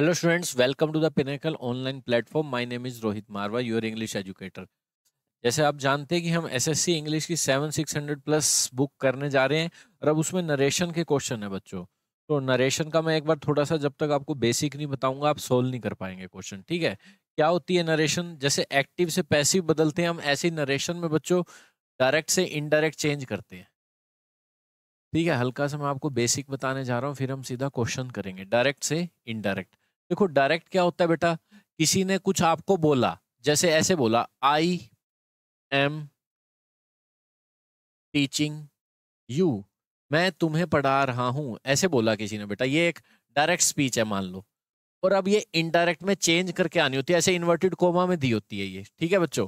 Hello students welcome to the Pinnacle online platform my name is Rohit Marwa your English educator जैसे आप जानते हैं कि हम एसएससी इंग्लिश की seven six hundred plus book करने जा रहे हैं और अब उसमें नरेशन के क्वेश्चन है बच्चों तो नरेशन का मैं एक बार थोड़ा सा जब तक आपको बेसिक नहीं बताऊंगा आप सोल्व नहीं कर पाएंगे क्वेश्चन ठीक है क्या होती है नरेशन जैसे एक्टिव से पैसिव बदलते हैं हम ऐसे नरेशन में बच्चों डायरेक्ट से इनडायरेक्ट चेंज करते हैं ठीक है हल्का सा मैं आपको बेसिक बताने जा रहा हूँ फिर हम सीधा क्वेश्चन करेंगे डायरेक्ट से इनडायरेक्ट देखो डायरेक्ट क्या होता है बेटा किसी ने कुछ आपको बोला जैसे ऐसे बोला आई एम टीचिंग यू मैं तुम्हें पढ़ा रहा हूँ ऐसे बोला किसी ने बेटा ये एक डायरेक्ट स्पीच है मान लो और अब ये इनडायरेक्ट में चेंज करके आनी होती है ऐसे इन्वर्टेड कोमा में दी होती है ये ठीक है बच्चों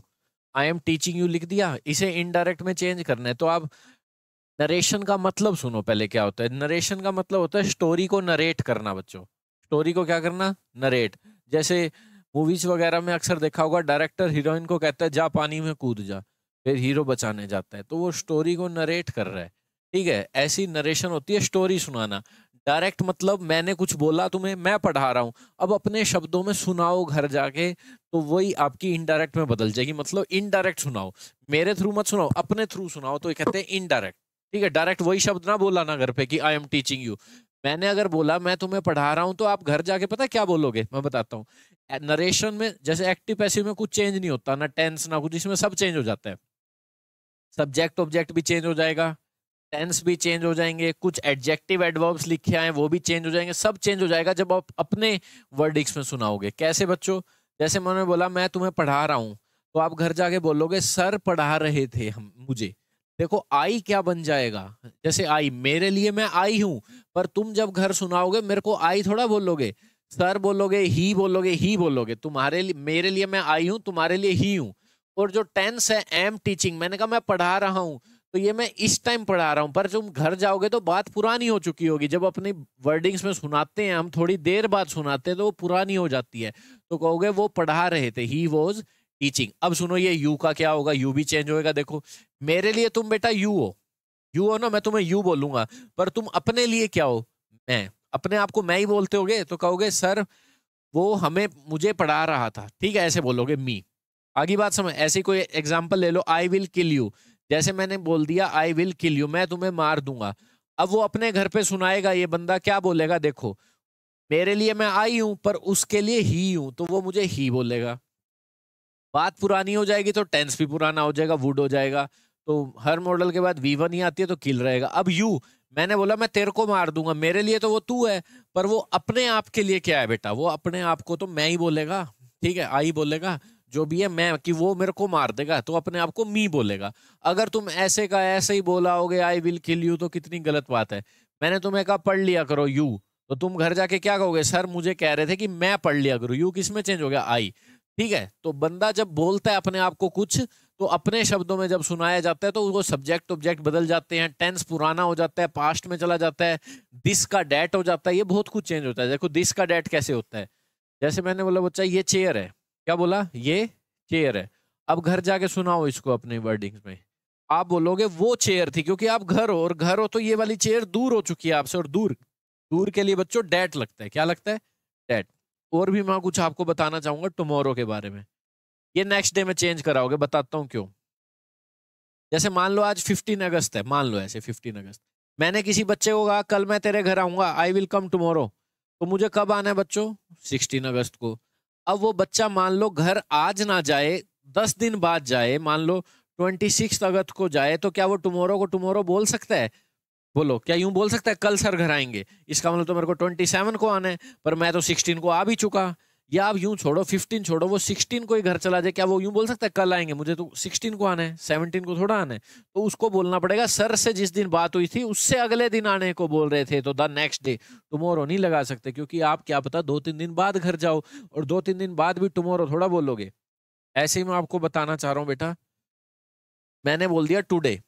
आई एम टीचिंग यू लिख दिया इसे इनडायरेक्ट में चेंज करना है तो आप नरेशन का मतलब सुनो पहले क्या होता है नरेशन का मतलब होता है स्टोरी को नरेट करना बच्चों स्टोरी को क्या करना नरेट जैसे मूवीज वगैरह में अक्सर देखा होगा डायरेक्टर हीरोइन को कहता है जा पानी में कूद जा फिर हीरो बचाने जाता है तो वो स्टोरी को नरेट कर रहा है ठीक है ऐसी नरेशन होती है स्टोरी सुनाना डायरेक्ट मतलब मैंने कुछ बोला तुम्हें मैं पढ़ा रहा हूँ अब अपने शब्दों में सुनाओ घर जाके तो वही आपकी इनडायरेक्ट में बदल जाएगी मतलब इनडायरेक्ट सुनाओ मेरे थ्रू मत सुनाओ अपने थ्रू सुनाओ तो ये कहते हैं इनडायरेक्ट ठीक है डायरेक्ट वही शब्द ना बोला ना घर पे कि आई एम टीचिंग यू मैंने अगर बोला मैं तुम्हें पढ़ा रहा हूँ तो आप घर जाके पता क्या बोलोगे मैं बताता हूँ नरेशन में जैसे एक्टिव पैसिव में कुछ चेंज नहीं होता ना टेंस ना कुछ इसमें सब चेंज हो जाता है सब्जेक्ट ऑब्जेक्ट भी चेंज हो जाएगा टेंस भी चेंज हो जाएंगे कुछ एडजेक्टिव एडवर्ब्स लिखे आए वो भी चेंज हो जाएंगे सब चेंज हो जाएगा जब आप अपने वर्डिक्स में सुनाओगे कैसे बच्चों जैसे मैंने बोला मैं तुम्हें पढ़ा रहा हूँ तो आप घर जाके बोलोगे सर पढ़ा रहे थे हम मुझे देखो आई क्या बन जाएगा जैसे आई मेरे लिए मैं आई हूं पर तुम जब घर सुनाओगे मेरे को आई थोड़ा बोलोगे सर बोलोगे ही बोलोगे ही बोलोगे तुम्हारे लिए मेरे लिए मैं आई हूं तुम्हारे लिए ही हूं और जो टेंस है एम टीचिंग मैंने कहा मैं पढ़ा रहा हूं तो ये मैं इस टाइम पढ़ा रहा हूं पर तुम घर जाओगे तो बात पुरानी हो चुकी होगी जब अपनी वर्डिंग्स में सुनाते हैं हम थोड़ी देर बाद सुनाते हैं तो वो पुरानी हो जाती है तो कहोगे वो पढ़ा रहे थे ही वॉज टीचिंग अब सुनो ये यू का क्या होगा यू भी चेंज होएगा देखो मेरे लिए तुम बेटा यू हो यू हो ना मैं तुम्हें यू बोलूंगा पर तुम अपने लिए क्या हो मैं अपने आप को मैं ही बोलते होगे तो कहोगे सर वो हमें मुझे पढ़ा रहा था ठीक है ऐसे बोलोगे मी आगे बात समझ ऐसी कोई एग्जाम्पल ले लो आई विल किल यू जैसे मैंने बोल दिया आई विल किल यू मैं तुम्हें मार दूंगा अब वो अपने घर पे सुनाएगा ये बंदा क्या बोलेगा देखो मेरे लिए मैं आई हूं पर उसके लिए ही हूं तो वो मुझे ही बोलेगा बात पुरानी हो जाएगी तो टेंस भी पुराना हो जाएगा वुड हो जाएगा तो हर मॉडल के बाद वी वन ही आती है तो किल रहेगा अब यू मैंने बोला मैं तेरे को मार दूंगा मेरे लिए तो वो तू है पर वो अपने आप के लिए क्या है बेटा वो अपने आप को तो मैं ही बोलेगा ठीक है आई बोलेगा जो भी है मैं कि वो मेरे को मार देगा तो अपने आप को मी बोलेगा अगर तुम ऐसे का ऐसे ही बोला होगे आई विल किल यू तो कितनी गलत बात है मैंने तुम्हें कहा पढ़ लिया करो यू तो तुम घर जाके क्या कहोगे सर मुझे कह रहे थे कि मैं पढ़ लिया करूँ यू किस में चेंज हो गया आई ठीक है तो बंदा जब बोलता है अपने आप को कुछ तो अपने शब्दों में जब सुनाया जाता है तो वो सब्जेक्ट ऑब्जेक्ट बदल जाते हैं टेंस पुराना हो जाता है पास्ट में चला जाता है दिस का डैट हो जाता है ये बहुत कुछ चेंज होता है देखो दिस का डेट कैसे होता है जैसे मैंने बोला बच्चा ये चेयर है क्या बोला ये चेयर है अब घर जाके सुनाओ इसको अपने वर्डिंग्स में आप बोलोगे वो चेयर थी क्योंकि आप घर हो और घर हो तो ये वाली चेयर दूर हो चुकी है आपसे और दूर दूर के लिए बच्चों डेट लगता है क्या लगता है डेट और भी मैं कुछ आपको बताना चाहूंगा टुमोरो के बारे में ये नेक्स्ट डे में चेंज कराओगे बताता हूँ क्यों जैसे मान लो आज फिफ्टीन अगस्त है मान लो ऐसे फिफ्टीन अगस्त मैंने किसी बच्चे को कहा कल मैं तेरे घर आऊंगा आई विल कम टुमोरो तो मुझे कब आना है बच्चों सिक्सटीन अगस्त को अब वो बच्चा मान लो घर आज ना जाए दस दिन बाद जाए मान लो ट्वेंटी सिक्स अगस्त को जाए तो क्या वो टुमोरो को टुमोरो बोल सकता है बोलो क्या यूं बोल सकता है कल सर घर आएंगे इसका मतलब तो मेरे को ट्वेंटी सेवन को आना है पर मैं तो सिक्सटीन को आ भी चुका या आप यूं छोड़ो फिफ्टीन छोड़ो वो सिक्सटीन को ही घर चला जाए क्या वो यूं बोल सकता है कल आएंगे मुझे तो सिक्सटीन को आना है सेवनटीन को थोड़ा आना है तो उसको बोलना पड़ेगा सर से जिस दिन बात हुई थी उससे अगले दिन आने को बोल रहे थे तो द नेक्स्ट डे टुमोरो नहीं लगा सकते क्योंकि आप क्या पता दो तीन दिन बाद घर जाओ और दो तीन दिन बाद भी टुमोरो थोड़ा बोलोगे ऐसे ही मैं आपको बताना चाह रहा हूँ बेटा मैंने बोल दिया टूडे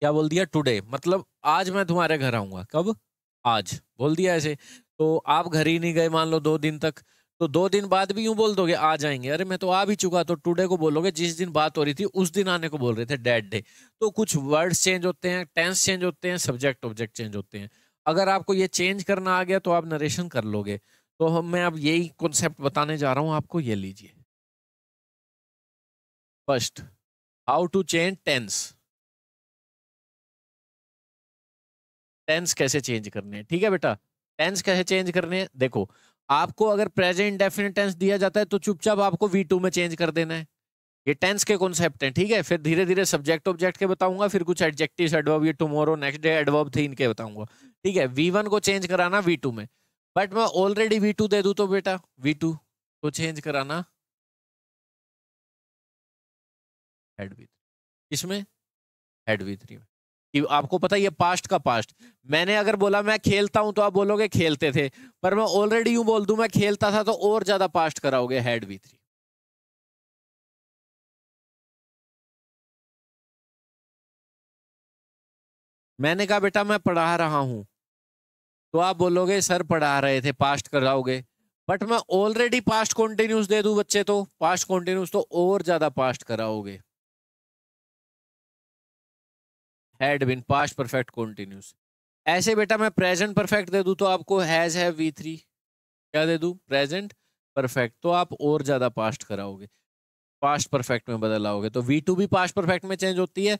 क्या बोल दिया टुडे मतलब आज मैं तुम्हारे घर आऊंगा कब आज बोल दिया ऐसे तो आप घर ही नहीं गए मान लो दो दिन तक तो दो दिन बाद भी यूं बोल दोगे आ जाएंगे अरे मैं तो आ भी चुका तो टुडे को बोलोगे जिस दिन बात हो रही थी उस दिन आने को बोल रहे थे डेड डे तो कुछ वर्ड्स चेंज होते हैं टेंस चेंज होते हैं सब्जेक्ट ऑब्जेक्ट चेंज होते हैं अगर आपको ये चेंज करना आ गया तो आप नरेशन कर लोगे तो हम मैं अब यही कॉन्सेप्ट बताने जा रहा हूँ आपको ये लीजिए first how to change tense tense कैसे चेंज करने हैं ठीक है बेटा टेंस कैसे चेंज करने हैं देखो आपको अगर प्रेजेंट इंडेफिनिट टेंस दिया जाता है तो चुपचाप आपको वी टू में चेंज कर देना है ये टेंस के कॉन्सेप्ट हैं ठीक है फिर धीरे धीरे सब्जेक्ट ऑब्जेक्ट के बताऊंगा फिर कुछ एडजेक्टिव एडवर्ब ये टुमारो नेक्स्ट डे एडवर्ब थी इनके बताऊंगा ठीक है वी वन को चेंज कराना वी टू में बट मैं ऑलरेडी वी टू दे दूँ तो बेटा वी टू को चेंज कराना हेड वी इसमें हेड वी थ्री में कि आपको पता ये पास्ट का पास्ट मैंने अगर बोला मैं खेलता हूं तो आप बोलोगे खेलते थे पर मैं ऑलरेडी यूं बोल दू मैं खेलता था तो और ज़्यादा पास्ट कराओगे हेड बी थ्री मैंने कहा बेटा मैं पढ़ा रहा हूं तो आप बोलोगे सर पढ़ा रहे थे पास्ट कराओगे बट मैं ऑलरेडी पास्ट कॉन्टिन्यूस दे दू बच्चे तो पास्ट कॉन्टिन्यूस तो और ज़्यादा पास्ट कराओगे had been past perfect continuous ऐसे बेटा मैं प्रेजेंट परफेक्ट दे दूँ तो आपको हैज़ है वी थ्री क्या दे दूँ प्रेजेंट परफेक्ट तो आप और ज़्यादा पास्ट कराओगे पास्ट परफेक्ट में बदल आओगे तो वी टू भी पास्ट परफेक्ट में चेंज होती है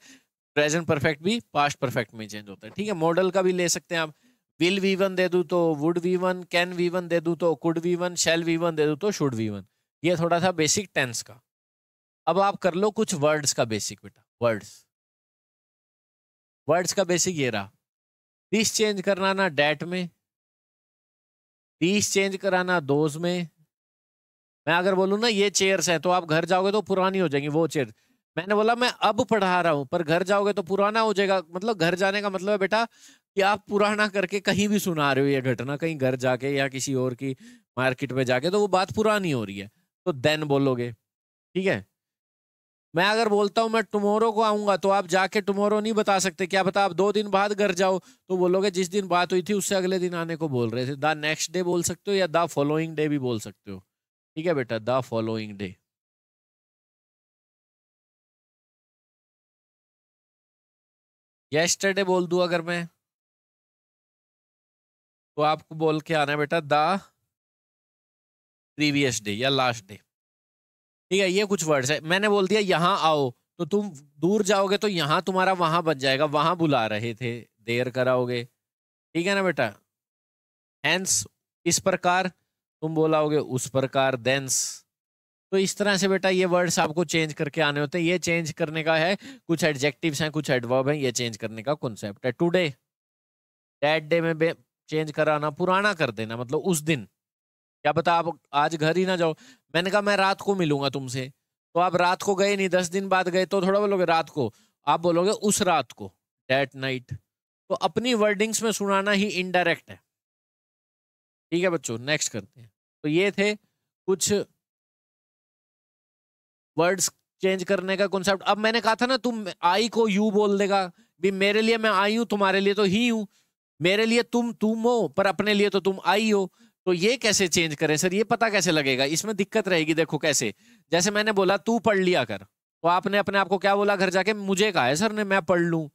प्रेजेंट परफेक्ट भी पास्ट परफेक्ट में चेंज होता है ठीक है मॉडल का भी ले सकते हैं आप विल वी वन दे दूँ तो would V one can V one दे दूँ तो could V one shall V one दे दूँ तो शुड वी वन ये थोड़ा था बेसिक टेंस का अब आप कर लो कुछ वर्ड्स का बेसिक बेटा वर्ड्स वर्ड्स का बेसिक ये रहा तीस चेंज कराना डेट में तीस चेंज कराना दोज में मैं अगर बोलूँ ना ये चेयर्स है तो आप घर जाओगे तो पुरानी हो जाएंगी वो चेयर मैंने बोला मैं अब पढ़ा रहा हूँ पर घर जाओगे तो पुराना हो जाएगा मतलब घर जाने का मतलब है बेटा कि आप पुराना करके कहीं भी सुना रहे हो ये घटना कहीं घर जाके या किसी और की मार्केट में जाके तो वो बात पुरानी हो रही है तो देन बोलोगे ठीक है मैं अगर बोलता हूँ मैं टुमोरो को आऊंगा तो आप जाके टुमोरो नहीं बता सकते क्या बता आप दो दिन बाद घर जाओ तो बोलोगे जिस दिन बात हुई थी उससे अगले दिन आने को बोल रहे थे द नेक्स्ट डे बोल सकते हो या द फॉलोइंग डे भी बोल सकते हो ठीक है बेटा द फॉलोइंग डे येस्टरडे बोल दू अगर मैं तो आपको बोल के आना बेटा द प्रीवियस डे या लास्ट डे ठीक है ये कुछ वर्ड्स है मैंने बोल दिया यहाँ आओ तो तुम दूर जाओगे तो यहाँ तुम्हारा वहां बन जाएगा वहां बुला रहे थे देर कराओगे ठीक है ना बेटा हैंस इस प्रकार तुम बोलाओगे उस प्रकार देंस तो इस तरह से बेटा ये वर्ड्स आपको चेंज करके आने होते हैं ये चेंज करने का है कुछ एडजेक्टिव्स हैं कुछ एडवर्ब हैं ये चेंज करने का कॉन्सेप्ट है टुडे डेट डे में चेंज कराना पुराना कर देना मतलब उस दिन क्या पता आप आज घर ही ना जाओ मैंने कहा मैं रात को मिलूंगा तुमसे तो आप रात को गए नहीं दस दिन बाद गए तो थोड़ा बोलोगे रात को आप बोलोगे उस रात को डेट नाइट तो अपनी वर्डिंग्स में सुनाना ही इनडायरेक्ट है ठीक है बच्चों नेक्स्ट करते हैं तो ये थे कुछ वर्ड्स चेंज करने का कॉन्सेप्ट अब मैंने कहा था ना तुम आई को यू बोल देगा भी मेरे लिए मैं आई हूँ तुम्हारे लिए तो ही हूँ मेरे लिए तुम तुम हो पर अपने लिए तो तुम आई हो तो ये कैसे चेंज करें सर ये पता कैसे लगेगा इसमें दिक्कत रहेगी देखो कैसे जैसे मैंने बोला तू पढ़ लिया कर तो आपने अपने आप को क्या बोला घर जाके मुझे कहा है सर ने मैं पढ़ लूँ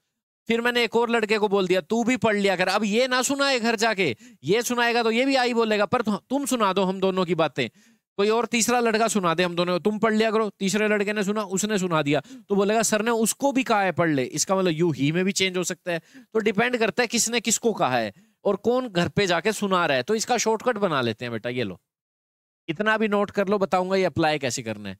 फिर मैंने एक और लड़के को बोल दिया तू भी पढ़ लिया कर अब ये ना सुनाए घर जाके ये सुनाएगा तो ये भी आई बोलेगा पर तुम सुना दो हम दोनों की बातें कोई और तीसरा लड़का सुना दे हम दोनों तुम पढ़ लिया करो तीसरे लड़के ने सुना उसने सुना दिया तो बोलेगा सर ने उसको भी कहा है पढ़ ले इसका मतलब यू ही में भी चेंज हो सकता है तो डिपेंड करता है किसने किसको कहा है और कौन घर पे जाके सुना रहा है तो इसका शॉर्टकट बना लेते हैं बेटा ये लो इतना भी नोट कर लो बताऊंगा ये अप्लाई कैसे करना है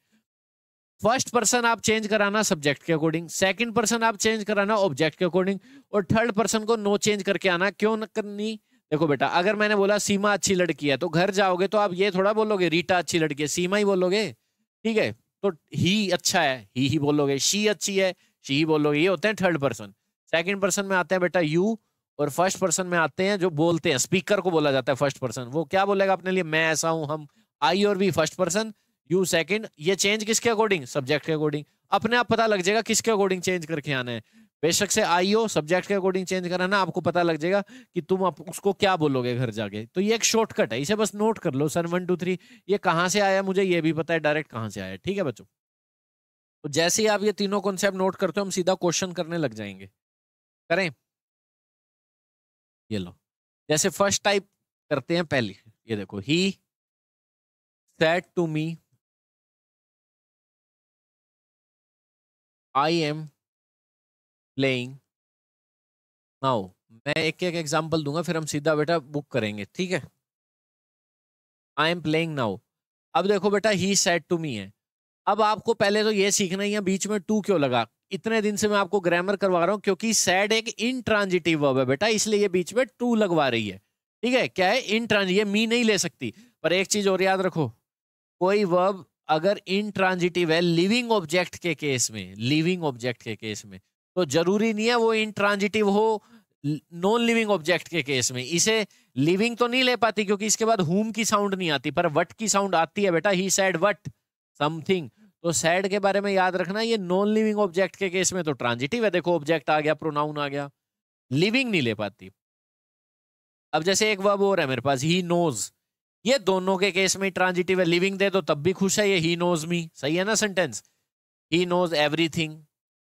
फर्स्ट पर्सन आप चेंज कराना सब्जेक्ट के अकॉर्डिंग सेकंड पर्सन आप चेंज कराना ऑब्जेक्ट के अकॉर्डिंग और थर्ड पर्सन को नो चेंज करके आना क्यों न करनी देखो बेटा अगर मैंने बोला सीमा अच्छी लड़की है तो घर जाओगे तो आप ये थोड़ा बोलोगे रीटा अच्छी लड़की है सीमा ही बोलोगे ठीक है तो ही अच्छा है ही ही बोलोगे शी अच्छी है शी ही बोलोगे ये होते हैं थर्ड पर्सन सेकेंड पर्सन में आते हैं बेटा यू और फर्स्ट पर्सन में आते हैं जो बोलते हैं स्पीकर को बोला जाता है फर्स्ट पर्सन वो क्या बोलेगा अपने लिए मैं ऐसा हूं हम आई और we first person you second ये चेंज किसके अकॉर्डिंग सब्जेक्ट के अकॉर्डिंग अपने आप पता लग जाएगा किसके अकॉर्डिंग चेंज करके आना है बेशक से आई हो सब्जेक्ट के अकॉर्डिंग चेंज कराना आपको पता लग जाएगा कि तुम आप उसको क्या बोलोगे घर जाके तो ये एक शॉर्टकट है इसे बस नोट कर लो सन वन टू थ्री ये कहाँ से आया मुझे ये भी पता है डायरेक्ट कहाँ से आया ठीक है बच्चों तो जैसे ही आप ये तीनों कॉन्सेप्ट नोट करते हो हम सीधा क्वेश्चन करने लग जाएंगे करें ये लो जैसे फर्स्ट टाइप करते हैं पहली ये देखो he said to me I am playing now मैं एक एक एग्जांपल दूंगा फिर हम सीधा बेटा बुक करेंगे ठीक है आई एम प्लेइंग नाउ अब देखो बेटा ही सेट टू मी है अब आपको पहले तो ये सीखना है या बीच में टू क्यों लगा इतने दिन से मैं आपको ग्रामर करवा रहा हूँ क्योंकि सैड एक इनट्रांजिटिव वर्ब है बेटा इसलिए ये बीच में टू लगवा रही है ठीक है क्या है इनट्रांज ये मी नहीं ले सकती पर एक चीज और याद रखो कोई वर्ब अगर इनट्रांजिटिव है लिविंग ऑब्जेक्ट के केस में लिविंग ऑब्जेक्ट के केस में तो जरूरी नहीं है वो इनट्रांजिटिव हो नॉन लिविंग ऑब्जेक्ट के केस में इसे लिविंग तो नहीं ले पाती क्योंकि इसके बाद हुम की साउंड नहीं आती पर वट की साउंड आती है बेटा ही सैड वट समथिंग तो सैड के बारे में याद रखना ये नॉन लिविंग ऑब्जेक्ट के केस में तो ट्रांजिटिव है देखो ऑब्जेक्ट आ गया प्रोनाउन आ गया लिविंग नहीं ले पाती अब जैसे एक वर्ब और है मेरे पास ही नोज ये दोनों के केस में ट्रांजिटिव है लिविंग दे तो तब भी खुश है ये ही नोज मी सही है ना सेंटेंस ही नोज एवरीथिंग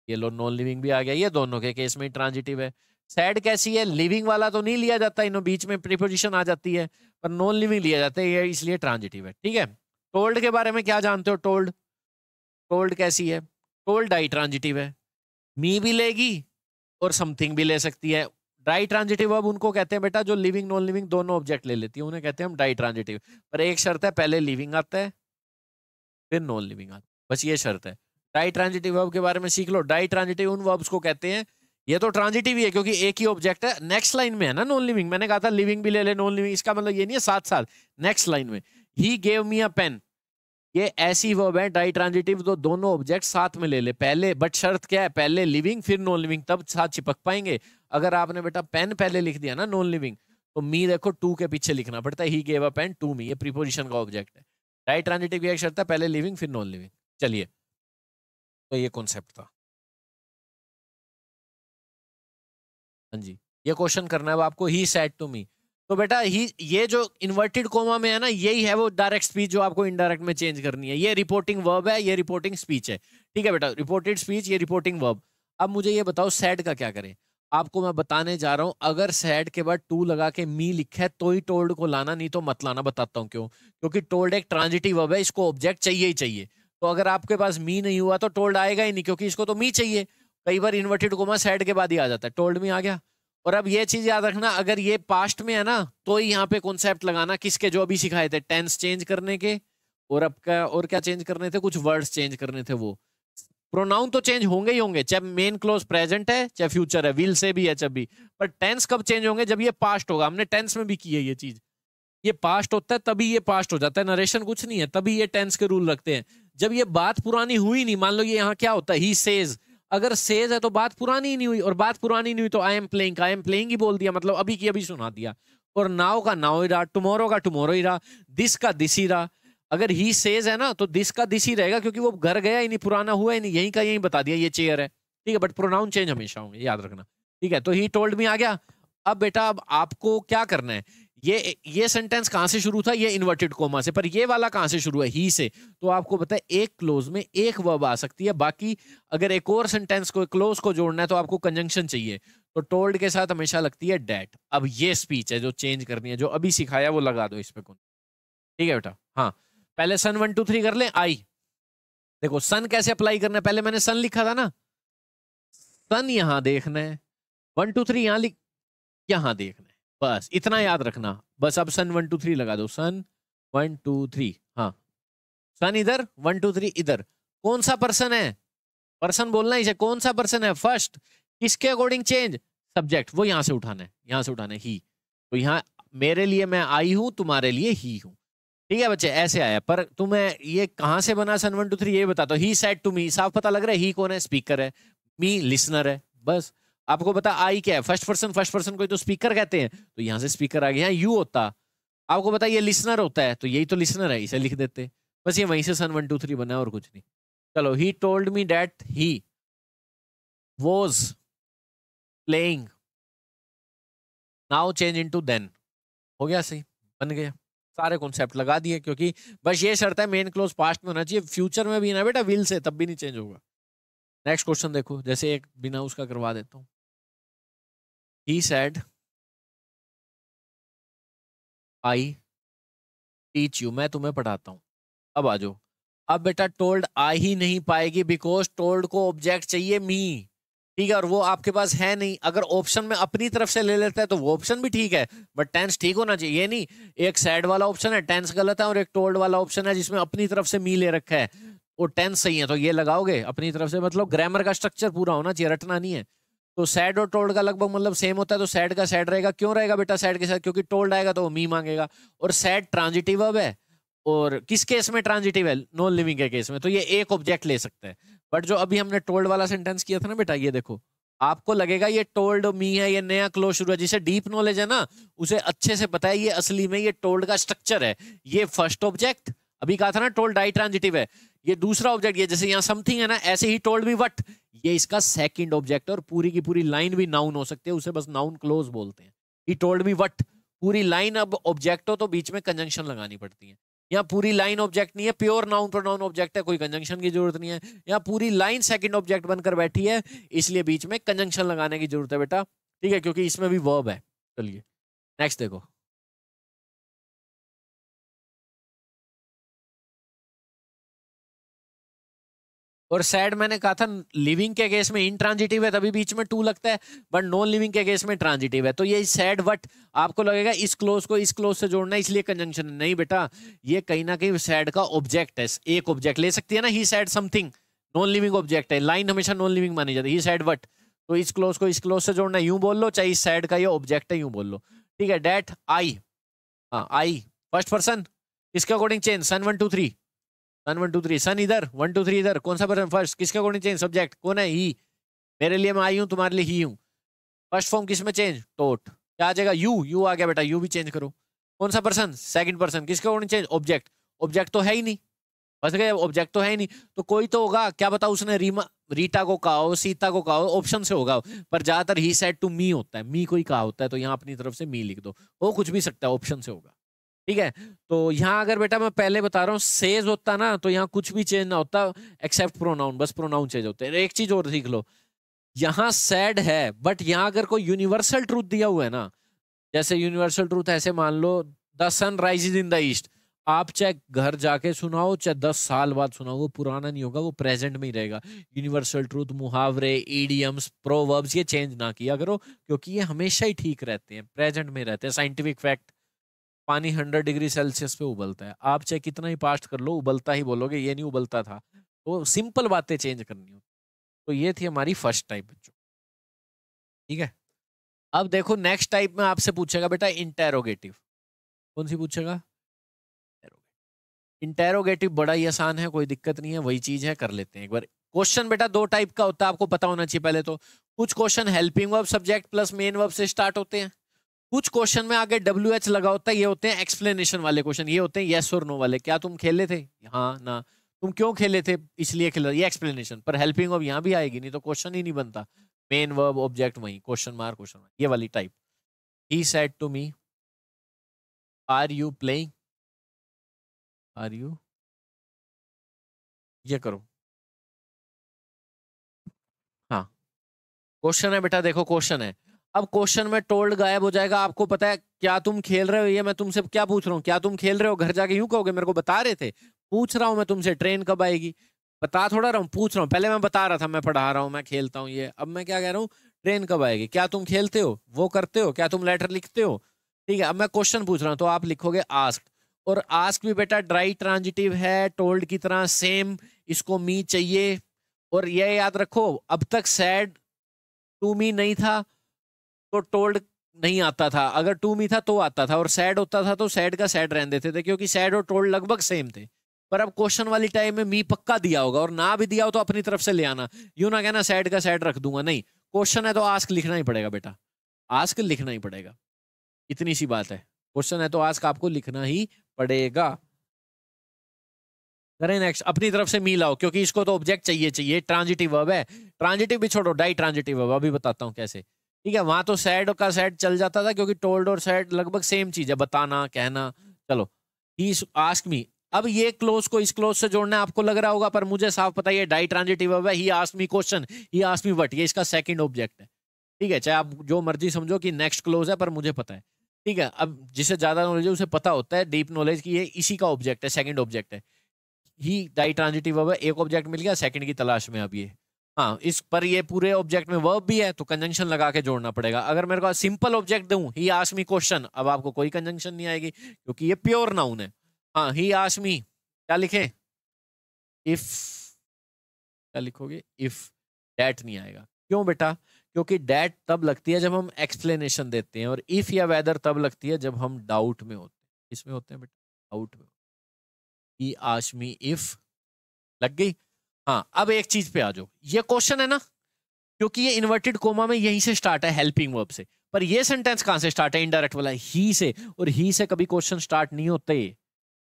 ये लो नॉन लिविंग भी आ गया ये दोनों के केस में ट्रांजिटिव है सैड कैसी है लिविंग वाला तो नहीं लिया जाता इन्हों बीच में प्रिपोजिशन आ जाती है पर नॉन लिविंग लिया जाता है ये इसलिए ट्रांजिटिव है ठीक है टोल्ड के बारे में क्या जानते हो टोल्ड कोल्ड कैसी है कोल्ड डाई ट्रांजिटिव है मी भी लेगी और समथिंग भी ले सकती है डाई ट्रांजिटिव अब उनको कहते हैं बेटा जो लिविंग नॉन लिविंग दोनों ऑब्जेक्ट ले लेती है उन्हें कहते हैं हम डाई ट्रांजिटिव पर एक शर्त है पहले लिविंग आता है फिर नॉन लिविंग आता है बस ये शर्त है डाई ट्रांजिटिव वर्ब के बारे में सीख लो डाई ट्रांजिटिव उन वर्ब्स को कहते हैं ये तो ट्रांजिटिव ही है क्योंकि एक ही ऑब्जेक्ट है नेक्स्ट लाइन में है ना नॉन लिविंग मैंने कहा था लिविंग भी ले ले नॉन लिविंग इसका मतलब ये नहीं है साथ साथ नेक्स्ट लाइन में ही गेव मी अ पेन ये ऐसी वर्ब है ट्राई ट्रांजिटिव तो दोनों ऑब्जेक्ट साथ में ले ले पहले बट शर्त क्या है पहले लिविंग फिर नॉन लिविंग तब साथ चिपक पाएंगे अगर आपने बेटा पेन पहले लिख दिया ना नॉन लिविंग तो मी देखो टू के पीछे लिखना पड़ता है he gave a pen to me ये प्रीपोजिशन का ऑब्जेक्ट है ट्राई ट्रांजिटिव की एक शर्त है पहले लिविंग फिर नॉन लिविंग चलिए तो ये कॉन्सेप्ट था हाँ जी ये क्वेश्चन करना है आपको ही सेट टू मी तो बेटा ही ये जो इन्वर्टेड कोमा में है ना यही है वो डायरेक्ट स्पीच जो आपको इनडायरेक्ट में चेंज करनी है ये रिपोर्टिंग वर्ब है ये रिपोर्टिंग स्पीच है ठीक है बेटा रिपोर्टेड स्पीच ये रिपोर्टिंग वर्ब अब मुझे ये बताओ सैड का क्या करें आपको मैं बताने जा रहा हूँ अगर सैड के बाद टू लगा के मी लिखा है तो ही टोल्ड को लाना नहीं तो मत लाना बताता हूँ क्यों क्योंकि टोल्ड एक ट्रांजिटिव वर्ब है इसको ऑब्जेक्ट चाहिए ही चाहिए तो अगर आपके पास मी नहीं हुआ तो टोल्ड आएगा ही नहीं क्योंकि इसको तो मी चाहिए कई बार इन्वर्टेड कोमा सैड के बाद ही आ जाता है टोल्ड मी आ गया और अब ये चीज याद रखना अगर ये पास्ट में है ना तो ही यहाँ पे कॉन्सेप्ट लगाना किसके जो अभी सिखाए थे टेंस चेंज करने के और अब क्या और क्या चेंज करने थे कुछ वर्ड्स चेंज करने थे वो प्रोनाउन तो चेंज होंगे ही होंगे चाहे मेन क्लोज प्रेजेंट है चाहे फ्यूचर है विल से भी है जब भी पर टेंस कब चेंज होंगे जब ये पास्ट होगा हमने टेंस में भी की है ये चीज ये पास्ट होता है तभी ये पास्ट हो जाता है नरेशन कुछ नहीं है तभी ये टेंस के रूल रखते हैं जब ये बात पुरानी हुई नहीं मान लो ये यहाँ क्या होता है ही सेज अगर सेज है तो बात पुरानी नहीं हुई और बात पुरानी नहीं हुई तो आई एम प्लेइंग का आई एम प्लेइंग ही बोल दिया मतलब अभी की अभी सुना दिया और नाव का नाव ही रहा टुमोरो का टुमोरो ही रहा दिस का दिस ही रहा अगर ही सेज है ना तो दिस का दिस ही रहेगा क्योंकि वो घर गया ही नहीं पुराना हुआ ही नहीं यहीं का यहीं बता दिया ये चेयर है ठीक है बट प्रोनाउन चेंज हमेशा होंगे याद रखना ठीक है तो ही टोल्ड मी आ गया अब बेटा अब आपको क्या करना है ये ये सेंटेंस कहां से शुरू था ये इन्वर्टेड कोमा से पर ये वाला कहां से शुरू है ही से तो आपको पता है एक क्लोज में एक वर्ब आ सकती है बाकी अगर एक और सेंटेंस को क्लोज को जोड़ना है तो आपको कंजंक्शन चाहिए तो टोल्ड के साथ हमेशा लगती है डेट अब ये स्पीच है जो चेंज करनी है जो अभी सिखाया वो लगा दो इस पर कौन ठीक है बेटा हाँ पहले सन वन टू थ्री कर ले आई देखो सन कैसे अप्लाई करना है पहले मैंने सन लिखा था ना सन यहां देखना है वन टू थ्री यहां लिख यहां देखना बस इतना याद रखना बस अब सन वन टू थ्री लगा दो सन वन टू थ्री हाँ सन इधर वन टू थ्री इधर कौन सा पर्सन है पर्सन बोलना ही कौन सा पर्सन है फर्स्ट किसके अकॉर्डिंग चेंज सब्जेक्ट वो यहां से उठाना है यहाँ से उठाना है ही तो यहाँ मेरे लिए मैं आई हूं तुम्हारे लिए ही हूँ ठीक है बच्चे ऐसे आया पर तुम्हें ये कहाँ से बना सन वन टू थ्री ये बता दो ही सेट टू मी साफ पता लग रहा है ही कौन है स्पीकर है मी लिसनर है बस आपको पता आई क्या है फर्स्ट पर्सन फर्स्ट पर्सन को तो स्पीकर कहते हैं तो यहाँ से स्पीकर आ गया यू होता आपको पता ये लिसनर होता है तो यही तो लिसनर है इसे लिख देते बस ये वहीं से सन वन टू थ्री बना और कुछ नहीं चलो he told me that he was playing now change into then हो गया सही बन गया सारे कॉन्सेप्ट लगा दिए क्योंकि बस ये शर्त है मेन क्लोज पास्ट में होना चाहिए फ्यूचर में भी ना बेटा विल से तब भी नहीं चेंज होगा नेक्स्ट क्वेश्चन देखो जैसे एक बिना उसका करवा देता हूँ he said I teach you मैं तुम्हें पढ़ाता हूँ अब आ जाओ अब बेटा टोल्ड आ ही नहीं पाएगी बिकॉज टोल्ड को ऑब्जेक्ट चाहिए मी ठीक है और वो आपके पास है नहीं अगर ऑप्शन में अपनी तरफ से ले लेता है तो वो ऑप्शन भी ठीक है बट टेंस ठीक होना चाहिए ये नहीं एक सैड वाला ऑप्शन है टेंस गलत है और एक टोल्ड वाला ऑप्शन है जिसमें अपनी तरफ से मी ले रखा है वो टेंस सही है तो ये लगाओगे अपनी तरफ से मतलब ग्रामर का स्ट्रक्चर पूरा होना चाहिए रटना नहीं है तो सैड और टोल्ड का लगभग मतलब सेम होता है तो सैड का सैड रहेगा क्यों रहेगा बेटा सैड के साथ क्योंकि टोल्ड आएगा तो वो मी मांगेगा और सैड ट्रांजिटिव अब है और किस केस में ट्रांजिटिव है नॉन लिविंग के केस में तो ये एक ऑब्जेक्ट ले सकता है बट जो अभी हमने टोल्ड वाला सेंटेंस किया था ना बेटा ये देखो आपको लगेगा ये टोल्ड मी है ये नया क्लोज शुरू है जिसे डीप नॉलेज है ना उसे अच्छे से पता है ये असली में ये टोल्ड का स्ट्रक्चर है ये फर्स्ट ऑब्जेक्ट अभी कहा था ना टोल्ड डाई ट्रांजिटिव है ये दूसरा ऑब्जेक्ट ये जैसे यहाँ समथिंग है ना ऐसे ही टोल्ड भी वट ये इसका सेकंड ऑब्जेक्ट है और पूरी की पूरी लाइन भी नाउन हो सकती है उसे बस नाउन क्लोज बोलते हैं ही टोल्ड मी वट पूरी लाइन अब ऑब्जेक्ट हो तो बीच में कंजंक्शन लगानी पड़ती है यहाँ पूरी लाइन ऑब्जेक्ट नहीं है प्योर नाउन प्रोनाउन ऑब्जेक्ट है कोई कंजंक्शन की जरूरत नहीं है यहाँ पूरी लाइन सेकेंड ऑब्जेक्ट बनकर बैठी है इसलिए बीच में कंजंक्शन लगाने की जरूरत है बेटा ठीक है क्योंकि इसमें भी वर्ब है चलिए नेक्स्ट देखो और सैड मैंने कहा था लिविंग के केस में ट्रांजिटिव है तभी बीच में टू लगता है बट नॉन लिविंग के केस में ट्रांजिटिव है तो ये सैड वट आपको लगेगा इस क्लोज को इस क्लोज से जोड़ना इसलिए कंजंक्शन नहीं बेटा ये कहीं ना कहीं सैड का ऑब्जेक्ट है एक ऑब्जेक्ट ले सकती है ना he said something non living object है लाइन हमेशा नॉन लिविंग मानी जाती है ही सैड वट तो इस क्लोज को इस क्लोज से जोड़ना यूं बोल लो चाहे इस साइड का ये ऑब्जेक्ट है यूं बोल लो ठीक है डेट आई हाँ आई फर्स्ट पर्सन इसके according change SON one two three SON one two three SON इधर वन टू थ्री इधर कौन सा पर्सन फर्स्ट किसके अकॉर्डिंग चेंज सब्जेक्ट कौन है ही मेरे लिए मैं आई हूँ तुम्हारे लिए ही हूँ फर्स्ट फॉर्म किस में चेंज टोट क्या आ जाएगा यू यू आ गया बेटा यू भी चेंज करो कौन सा पर्सन सेकंड पर्सन किसके अकॉर्डिंग चेंज ऑब्जेक्ट ऑब्जेक्ट तो है ही नहीं बस गए ऑब्जेक्ट तो है ही नहीं तो कोई तो होगा क्या बताओ उसने रीमा रीटा को कहा हो सीता को कहा हो ऑप्शन से होगा पर ज़्यादातर ही सेट टू मी होता है मी कोई कहा होता है तो यहाँ अपनी तरफ से मी लिख दो वो कुछ भी सकता है ऑप्शन से होगा ठीक है तो यहाँ अगर बेटा मैं पहले बता रहा हूँ सेज होता ना तो यहाँ कुछ भी चेंज ना होता एक्सेप्ट प्रोनाउन बस प्रोनाउन चेंज होते हैं एक चीज और सीख लो यहाँ सैड है बट यहाँ अगर कोई यूनिवर्सल ट्रूथ दिया हुआ है ना जैसे यूनिवर्सल ट्रूथ ऐसे मान लो the sun rise in the east आप चाहे घर जाके सुनाओ चाहे दस साल बाद सुनाओ वो पुराना नहीं होगा वो प्रेजेंट में ही रहेगा यूनिवर्सल ट्रूथ मुहावरे ईडियम्स प्रोवर्ब्स ये चेंज ना किया करो क्योंकि ये हमेशा ही ठीक रहते हैं प्रेजेंट में रहते हैं साइंटिफिक फैक्ट पानी हंड्रेड डिग्री सेल्सियस पे उबलता है आप चाहे कितना ही पास्ट कर लो उबलता ही बोलोगे ये नहीं उबलता था तो सिंपल बातें चेंज करनी होती तो ये थी हमारी फर्स्ट टाइप बच्चों ठीक है अब देखो नेक्स्ट टाइप में आपसे पूछेगा बेटा इंटेरोगेटिव कौन सी पूछेगा इंटेरोगेटिव बड़ा ही आसान है कोई दिक्कत नहीं है वही चीज है कर लेते हैं एक बार क्वेश्चन बेटा दो टाइप का होता है आपको पता होना चाहिए पहले तो कुछ question helping verb subject plus main verb से स्टार्ट होते हैं कुछ क्वेश्चन में आगे डब्ल्यू एच लगा होता है ये होते हैं एक्सप्लेनेशन वाले क्वेश्चन ये होते हैं येस और नो वाले क्या तुम खेले थे हाँ ना तुम क्यों खेले थे इसलिए खेले ये एक्सप्लेनेशन पर हेल्पिंग ऑफ यहाँ भी आएगी नहीं तो क्वेश्चन ही नहीं बनता मेन वर्ब ऑब्जेक्ट वही क्वेश्चन मार क्वेश्चन ये वाली type he said to me are you playing are you ये करो हाँ क्वेश्चन है बेटा देखो क्वेश्चन है अब क्वेश्चन में टोल्ड गायब हो जाएगा आपको पता है क्या तुम खेल रहे हो ये मैं तुमसे क्या पूछ रहा हूँ क्या तुम खेल रहे हो घर जाके यूं कहोगे मेरे को बता रहे थे पूछ रहा हूँ मैं तुमसे ट्रेन कब आएगी बता थोड़ा रहा हूँ पूछ रहा हूँ पहले मैं बता रहा था मैं पढ़ा रहा हूँ मैं खेलता हूँ ये अब मैं क्या कह रहा हूँ ट्रेन कब आएगी क्या तुम खेलते हो वो करते हो क्या तुम लेटर लिखते हो ठीक है अब मैं क्वेश्चन पूछ रहा हूँ तो आप लिखोगे आस्क और आस्क भी बेटा ड्राई ट्रांजिटिव है टोल्ड की तरह सेम इसको मी चाहिए और यह याद रखो अब तक सैड टू मी नहीं था को तो टोल्ड नहीं आता था अगर टू मी था तो आता था और सैड होता था तो सैड का सैड रहने देते थे क्योंकि सैड और टोल्ड लगभग सेम थे पर अब क्वेश्चन वाली टाइम में मी पक्का दिया होगा और ना भी दिया हो तो अपनी तरफ से ले आना यू ना कहना सैड का सैड रख दूंगा नहीं क्वेश्चन है तो आस्क लिखना ही पड़ेगा बेटा आस्क लिखना ही पड़ेगा इतनी सी बात है क्वेश्चन है तो आस्क आपको लिखना ही पड़ेगा करें नेक्स्ट अपनी तरफ से मी लाओ क्योंकि इसको तो ऑब्जेक्ट चाहिए चाहिए ट्रांजिटिव वर्ब है ट्रांजिटिव भी छोड़ो डाई ट्रांजिटिव वर्ब अभी बताता हूँ कैसे ठीक है वहां तो सैड का सैड चल जाता था क्योंकि टोल्ड और सैड लगभग सेम चीज है बताना कहना चलो ही आस्क मी अब ये क्लोज को इस क्लोज से जोड़ना आपको लग रहा होगा पर मुझे साफ पता है डाई ट्रांजिटिव है he ask me question he ask me what ये इसका सेकंड ऑब्जेक्ट है ठीक है चाहे आप जो मर्जी समझो कि नेक्स्ट क्लोज है पर मुझे पता है ठीक है अब जिसे ज़्यादा नॉलेज है उसे पता होता है डीप नॉलेज की ये इसी का ऑब्जेक्ट है सेकंड ऑब्जेक्ट है ही डाई ट्रांजिटिव है एक ऑब्जेक्ट मिल गया सेकंड की तलाश में अब ये हाँ इस पर ये पूरे ऑब्जेक्ट में वर्ब भी है तो कंजंक्शन लगा के जोड़ना पड़ेगा अगर मेरे को सिंपल ऑब्जेक्ट दूं ही आसमी क्वेश्चन अब आपको कोई कंजंक्शन नहीं आएगी क्योंकि ये प्योर नाउन है हाँ ही आसमी क्या लिखे इफ क्या लिखोगे इफ डैट नहीं आएगा क्यों बेटा क्योंकि डैट तब लगती है जब हम एक्सप्लेनेशन देते हैं और इफ या वेदर तब लगती है जब हम डाउट में होते हैं इसमें होते हैं बेटा डाउट में ही आसमी इफ लग गई हाँ अब एक चीज पे आ जाओ ये क्वेश्चन है ना क्योंकि ये इन्वर्टेड कोमा में यहीं से स्टार्ट है हेल्पिंग वर्ब से पर ये सेंटेंस कहां से स्टार्ट है इनडायरेक्ट वाला ही से और ही से कभी क्वेश्चन स्टार्ट नहीं होते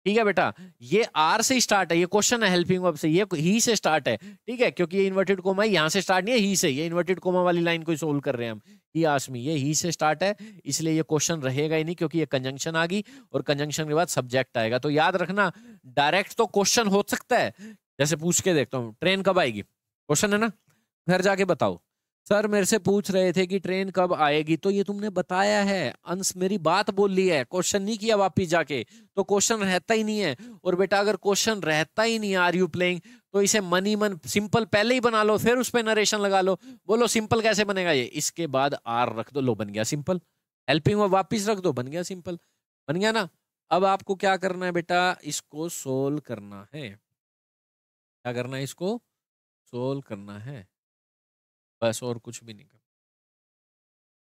ठीक है बेटा ये आर से स्टार्ट है ये क्वेश्चन है हेल्पिंग वर्ब से ये ही से स्टार्ट है ठीक है क्योंकि ये इन्वर्टेड कोमा है यहाँ से स्टार्ट नहीं है ही से ये इन्वर्टेड कोमा वाली लाइन को सोल्व कर रहे हैं हम ही आसमी ये ही से स्टार्ट है इसलिए ये क्वेश्चन रहेगा ही नहीं क्योंकि ये कंजंक्शन आ गई और कंजंक्शन के बाद सब्जेक्ट आएगा तो याद रखना डायरेक्ट तो क्वेश्चन हो सकता है जैसे पूछ के देखता हूँ ट्रेन कब आएगी क्वेश्चन है ना घर जाके बताओ सर मेरे से पूछ रहे थे कि ट्रेन कब आएगी तो ये तुमने बताया है अंश मेरी बात बोल ली है क्वेश्चन नहीं किया वापिस जाके तो क्वेश्चन रहता ही नहीं है और बेटा अगर क्वेश्चन रहता ही नहीं आर यू प्लेइंग तो इसे मनी मन सिंपल पहले ही बना लो फिर उस पर नरेशन लगा लो बोलो सिंपल कैसे बनेगा ये इसके बाद आर रख दो लो बन गया सिंपल हेल्पिंग वर्ब वापिस रख दो बन गया सिंपल बन गया ना अब आपको क्या करना है बेटा इसको सोल्व करना है क्या करना है इसको सोल्व करना है बस और कुछ भी नहीं करना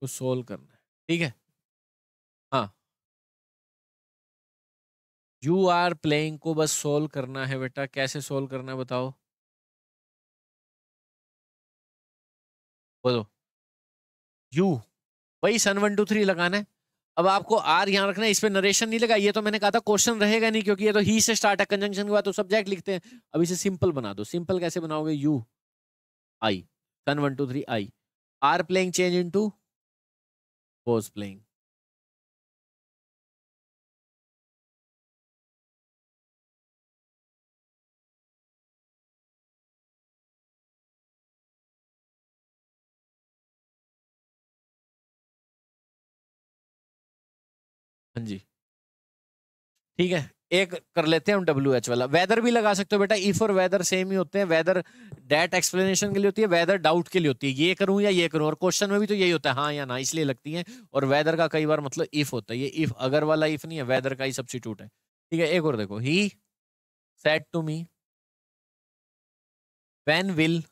इसको सोल्व करना है ठीक है हाँ यू आर प्लेइंग को बस सोल्व करना है बेटा कैसे सोल्व करना है बताओ बोलो यू वही सन वन टू थ्री लगाना है अब आपको आर यहाँ रखना है इस पर नरेशन नहीं लगा ये तो मैंने कहा था क्वेश्चन रहेगा नहीं क्योंकि ये तो ही से स्टार्ट है कंजंक्शन के बाद तो सब्जेक्ट लिखते हैं अब इसे सिंपल बना दो सिंपल कैसे बनाओगे you I SON one two three I are playing change into was playing हाँ जी ठीक है एक कर लेते हैं हम डब्ल्यू एच वाला वेदर भी लगा सकते हो बेटा इफ और वेदर सेम ही होते हैं वेदर डेट एक्सप्लेनेशन के लिए होती है वेदर डाउट के लिए होती है ये करूं या ये करूं और क्वेश्चन में भी तो यही होता है हाँ या ना इसलिए लगती है और वेदर का कई बार मतलब इफ होता है ये इफ अगर वाला इफ नहीं है वेदर का ही सब्सिट्यूट है ठीक है एक और देखो he said to me when will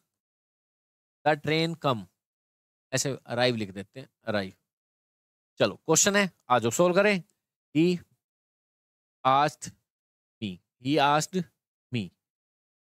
the train come ऐसे अराइव लिख देते हैं अराइव चलो क्वेश्चन है आज सोल्व करें he asked me he asked me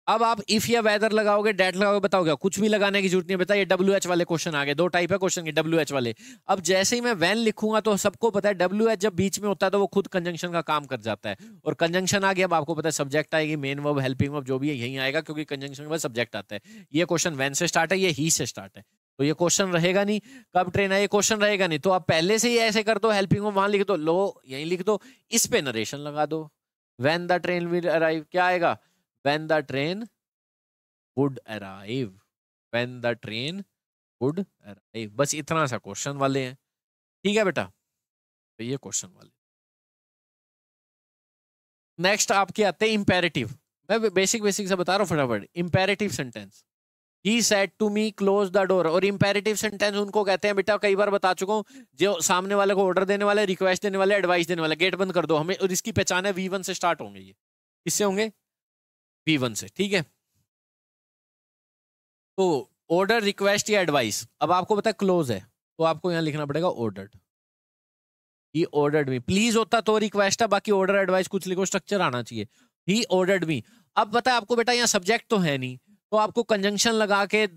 अब आप इफ या वेदर लगाओगे डेट लगाओगे बताओगे कुछ भी लगाने की जरूरत नहीं बताइए डब्ल्यू एच वाले क्वेश्चन आ गए दो टाइप है क्वेश्चन के डब्ल्यू एच वाले अब जैसे ही मैं वैन लिखूंगा तो सबको पता है डब्ल्यू एच जब बीच में होता है तो वो खुद कंजंक्शन का काम कर जाता है और कंजंक्शन आ गया अब आपको पता है सब्जेक्ट आएगी मेन वर्ब हेल्पिंग वर्ब जो भी है यही आएगा क्योंकि कंजंक्शन के बाद सब्जेक्ट आता है ये क्वेश्चन वैन से स्टार्ट है ये ही से स्टार्ट है तो ये क्वेश्चन रहेगा नहीं कब ट्रेन है ये क्वेश्चन रहेगा नहीं तो आप पहले से ही ऐसे कर दो हेल्पिंग होम वहां लिख दो लो यहीं लिख दो इस पे नरेशन लगा दो when the train will arrive क्या आएगा when the train would arrive when the train would arrive बस इतना सा क्वेश्चन वाले हैं ठीक है बेटा तो ये क्वेश्चन वाले नेक्स्ट आपके आते हैं इंपेरेटिव मैं बेसिक बेसिक से बता रहा हूँ फटाफट imperative sentence he said to me close the door और इंपेरेटिव सेंटेंस उनको कहते हैं बेटा कई बार बता चुका हूँ जो सामने वाले को ऑर्डर देने वाले रिक्वेस्ट देने वाले एडवाइस देने वाले गेट बंद कर दो हमें और इसकी पहचान है वी वन से स्टार्ट होंगे ये इससे होंगे वी वन से ठीक है तो ऑर्डर रिक्वेस्ट या एडवाइस अब आपको पता है क्लोज है तो आपको यहाँ लिखना पड़ेगा order he ordered me please होता तो रिक्वेस्ट है बाकी ऑर्डर एडवाइस कुछ लिखो स्ट्रक्चर आना चाहिए ही ऑर्डर्ड मी अब पता है आपको बेटा यहाँ सब्जेक्ट तो है नहीं तो आपको कंजंक्शन लगा के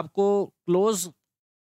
आपको क्लोज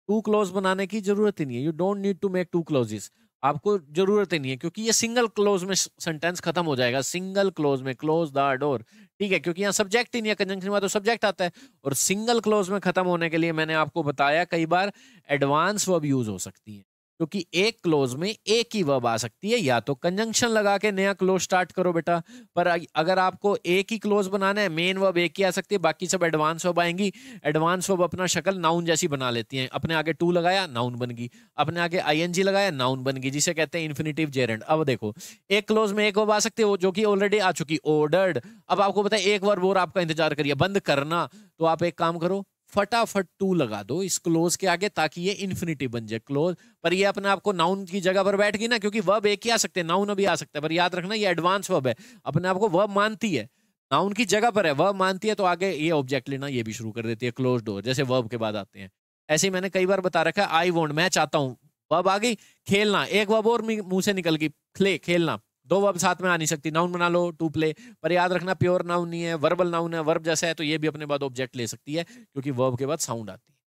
टू क्लोज बनाने की जरूरत ही नहीं है you don't need to make two clauses आपको जरूरत ही नहीं है क्योंकि ये सिंगल क्लोज में सेंटेंस खत्म हो जाएगा सिंगल क्लोज में क्लोज द डोर ठीक है क्योंकि यहाँ सब्जेक्ट ही नहीं है कंजंक्शन में तो सब्जेक्ट आता है और सिंगल क्लोज में खत्म होने के लिए मैंने आपको बताया कई बार एडवांस वर्ब यूज हो सकती है क्योंकि एक क्लोज में एक ही वर्ब आ सकती है या तो कंजंक्शन लगा के नया क्लोज स्टार्ट करो बेटा पर अगर आपको एक ही क्लोज बनाना है मेन वर्ब एक ही आ सकती है बाकी सब एडवांस वर्ब आएंगी एडवांस वर्ब अपना शक्ल नाउन जैसी बना लेती हैं अपने आगे टू लगाया नाउन बन गई अपने आगे आई लगाया नाउन बन गई जिसे कहते हैं इन्फिनिटिव जेरेंड अब देखो एक क्लोज में एक वर्ब आ सकती है जो कि ऑलरेडी आ चुकी ऑर्डर्ड अब आपको बताया एक वर्ब और आपका इंतजार करिए बंद करना तो आप एक काम करो फटाफट टू लगा दो इस क्लोज के आगे ताकि ये इन्फिनिटी बन जाए क्लोज पर ये अपने आपको नाउन की जगह पर बैठ गई ना क्योंकि वर्ब एक ही आ सकते हैं नाउन अभी आ सकता है पर याद रखना ये एडवांस वर्ब है अपने आपको वर्ब मानती है नाउन की जगह पर है वर्ब मानती है तो आगे ये ऑब्जेक्ट लेना ये भी शुरू कर देती है क्लोज डोर जैसे वर्ब के बाद आते हैं ऐसे ही मैंने कई बार बता रखा है आई वॉन्ट मैं चाहता हूँ वर्ब आ गई खेलना एक वर्ब और मुंह से निकल गई खेलना दो वर्ब साथ में आ नहीं सकती नाउन बना लो टू प्ले पर याद रखना प्योर नाउन नहीं है वर्बल नाउन है वर्ब जैसा है तो ये भी अपने बाद ऑब्जेक्ट ले सकती है क्योंकि वर्ब के बाद साउंड आती है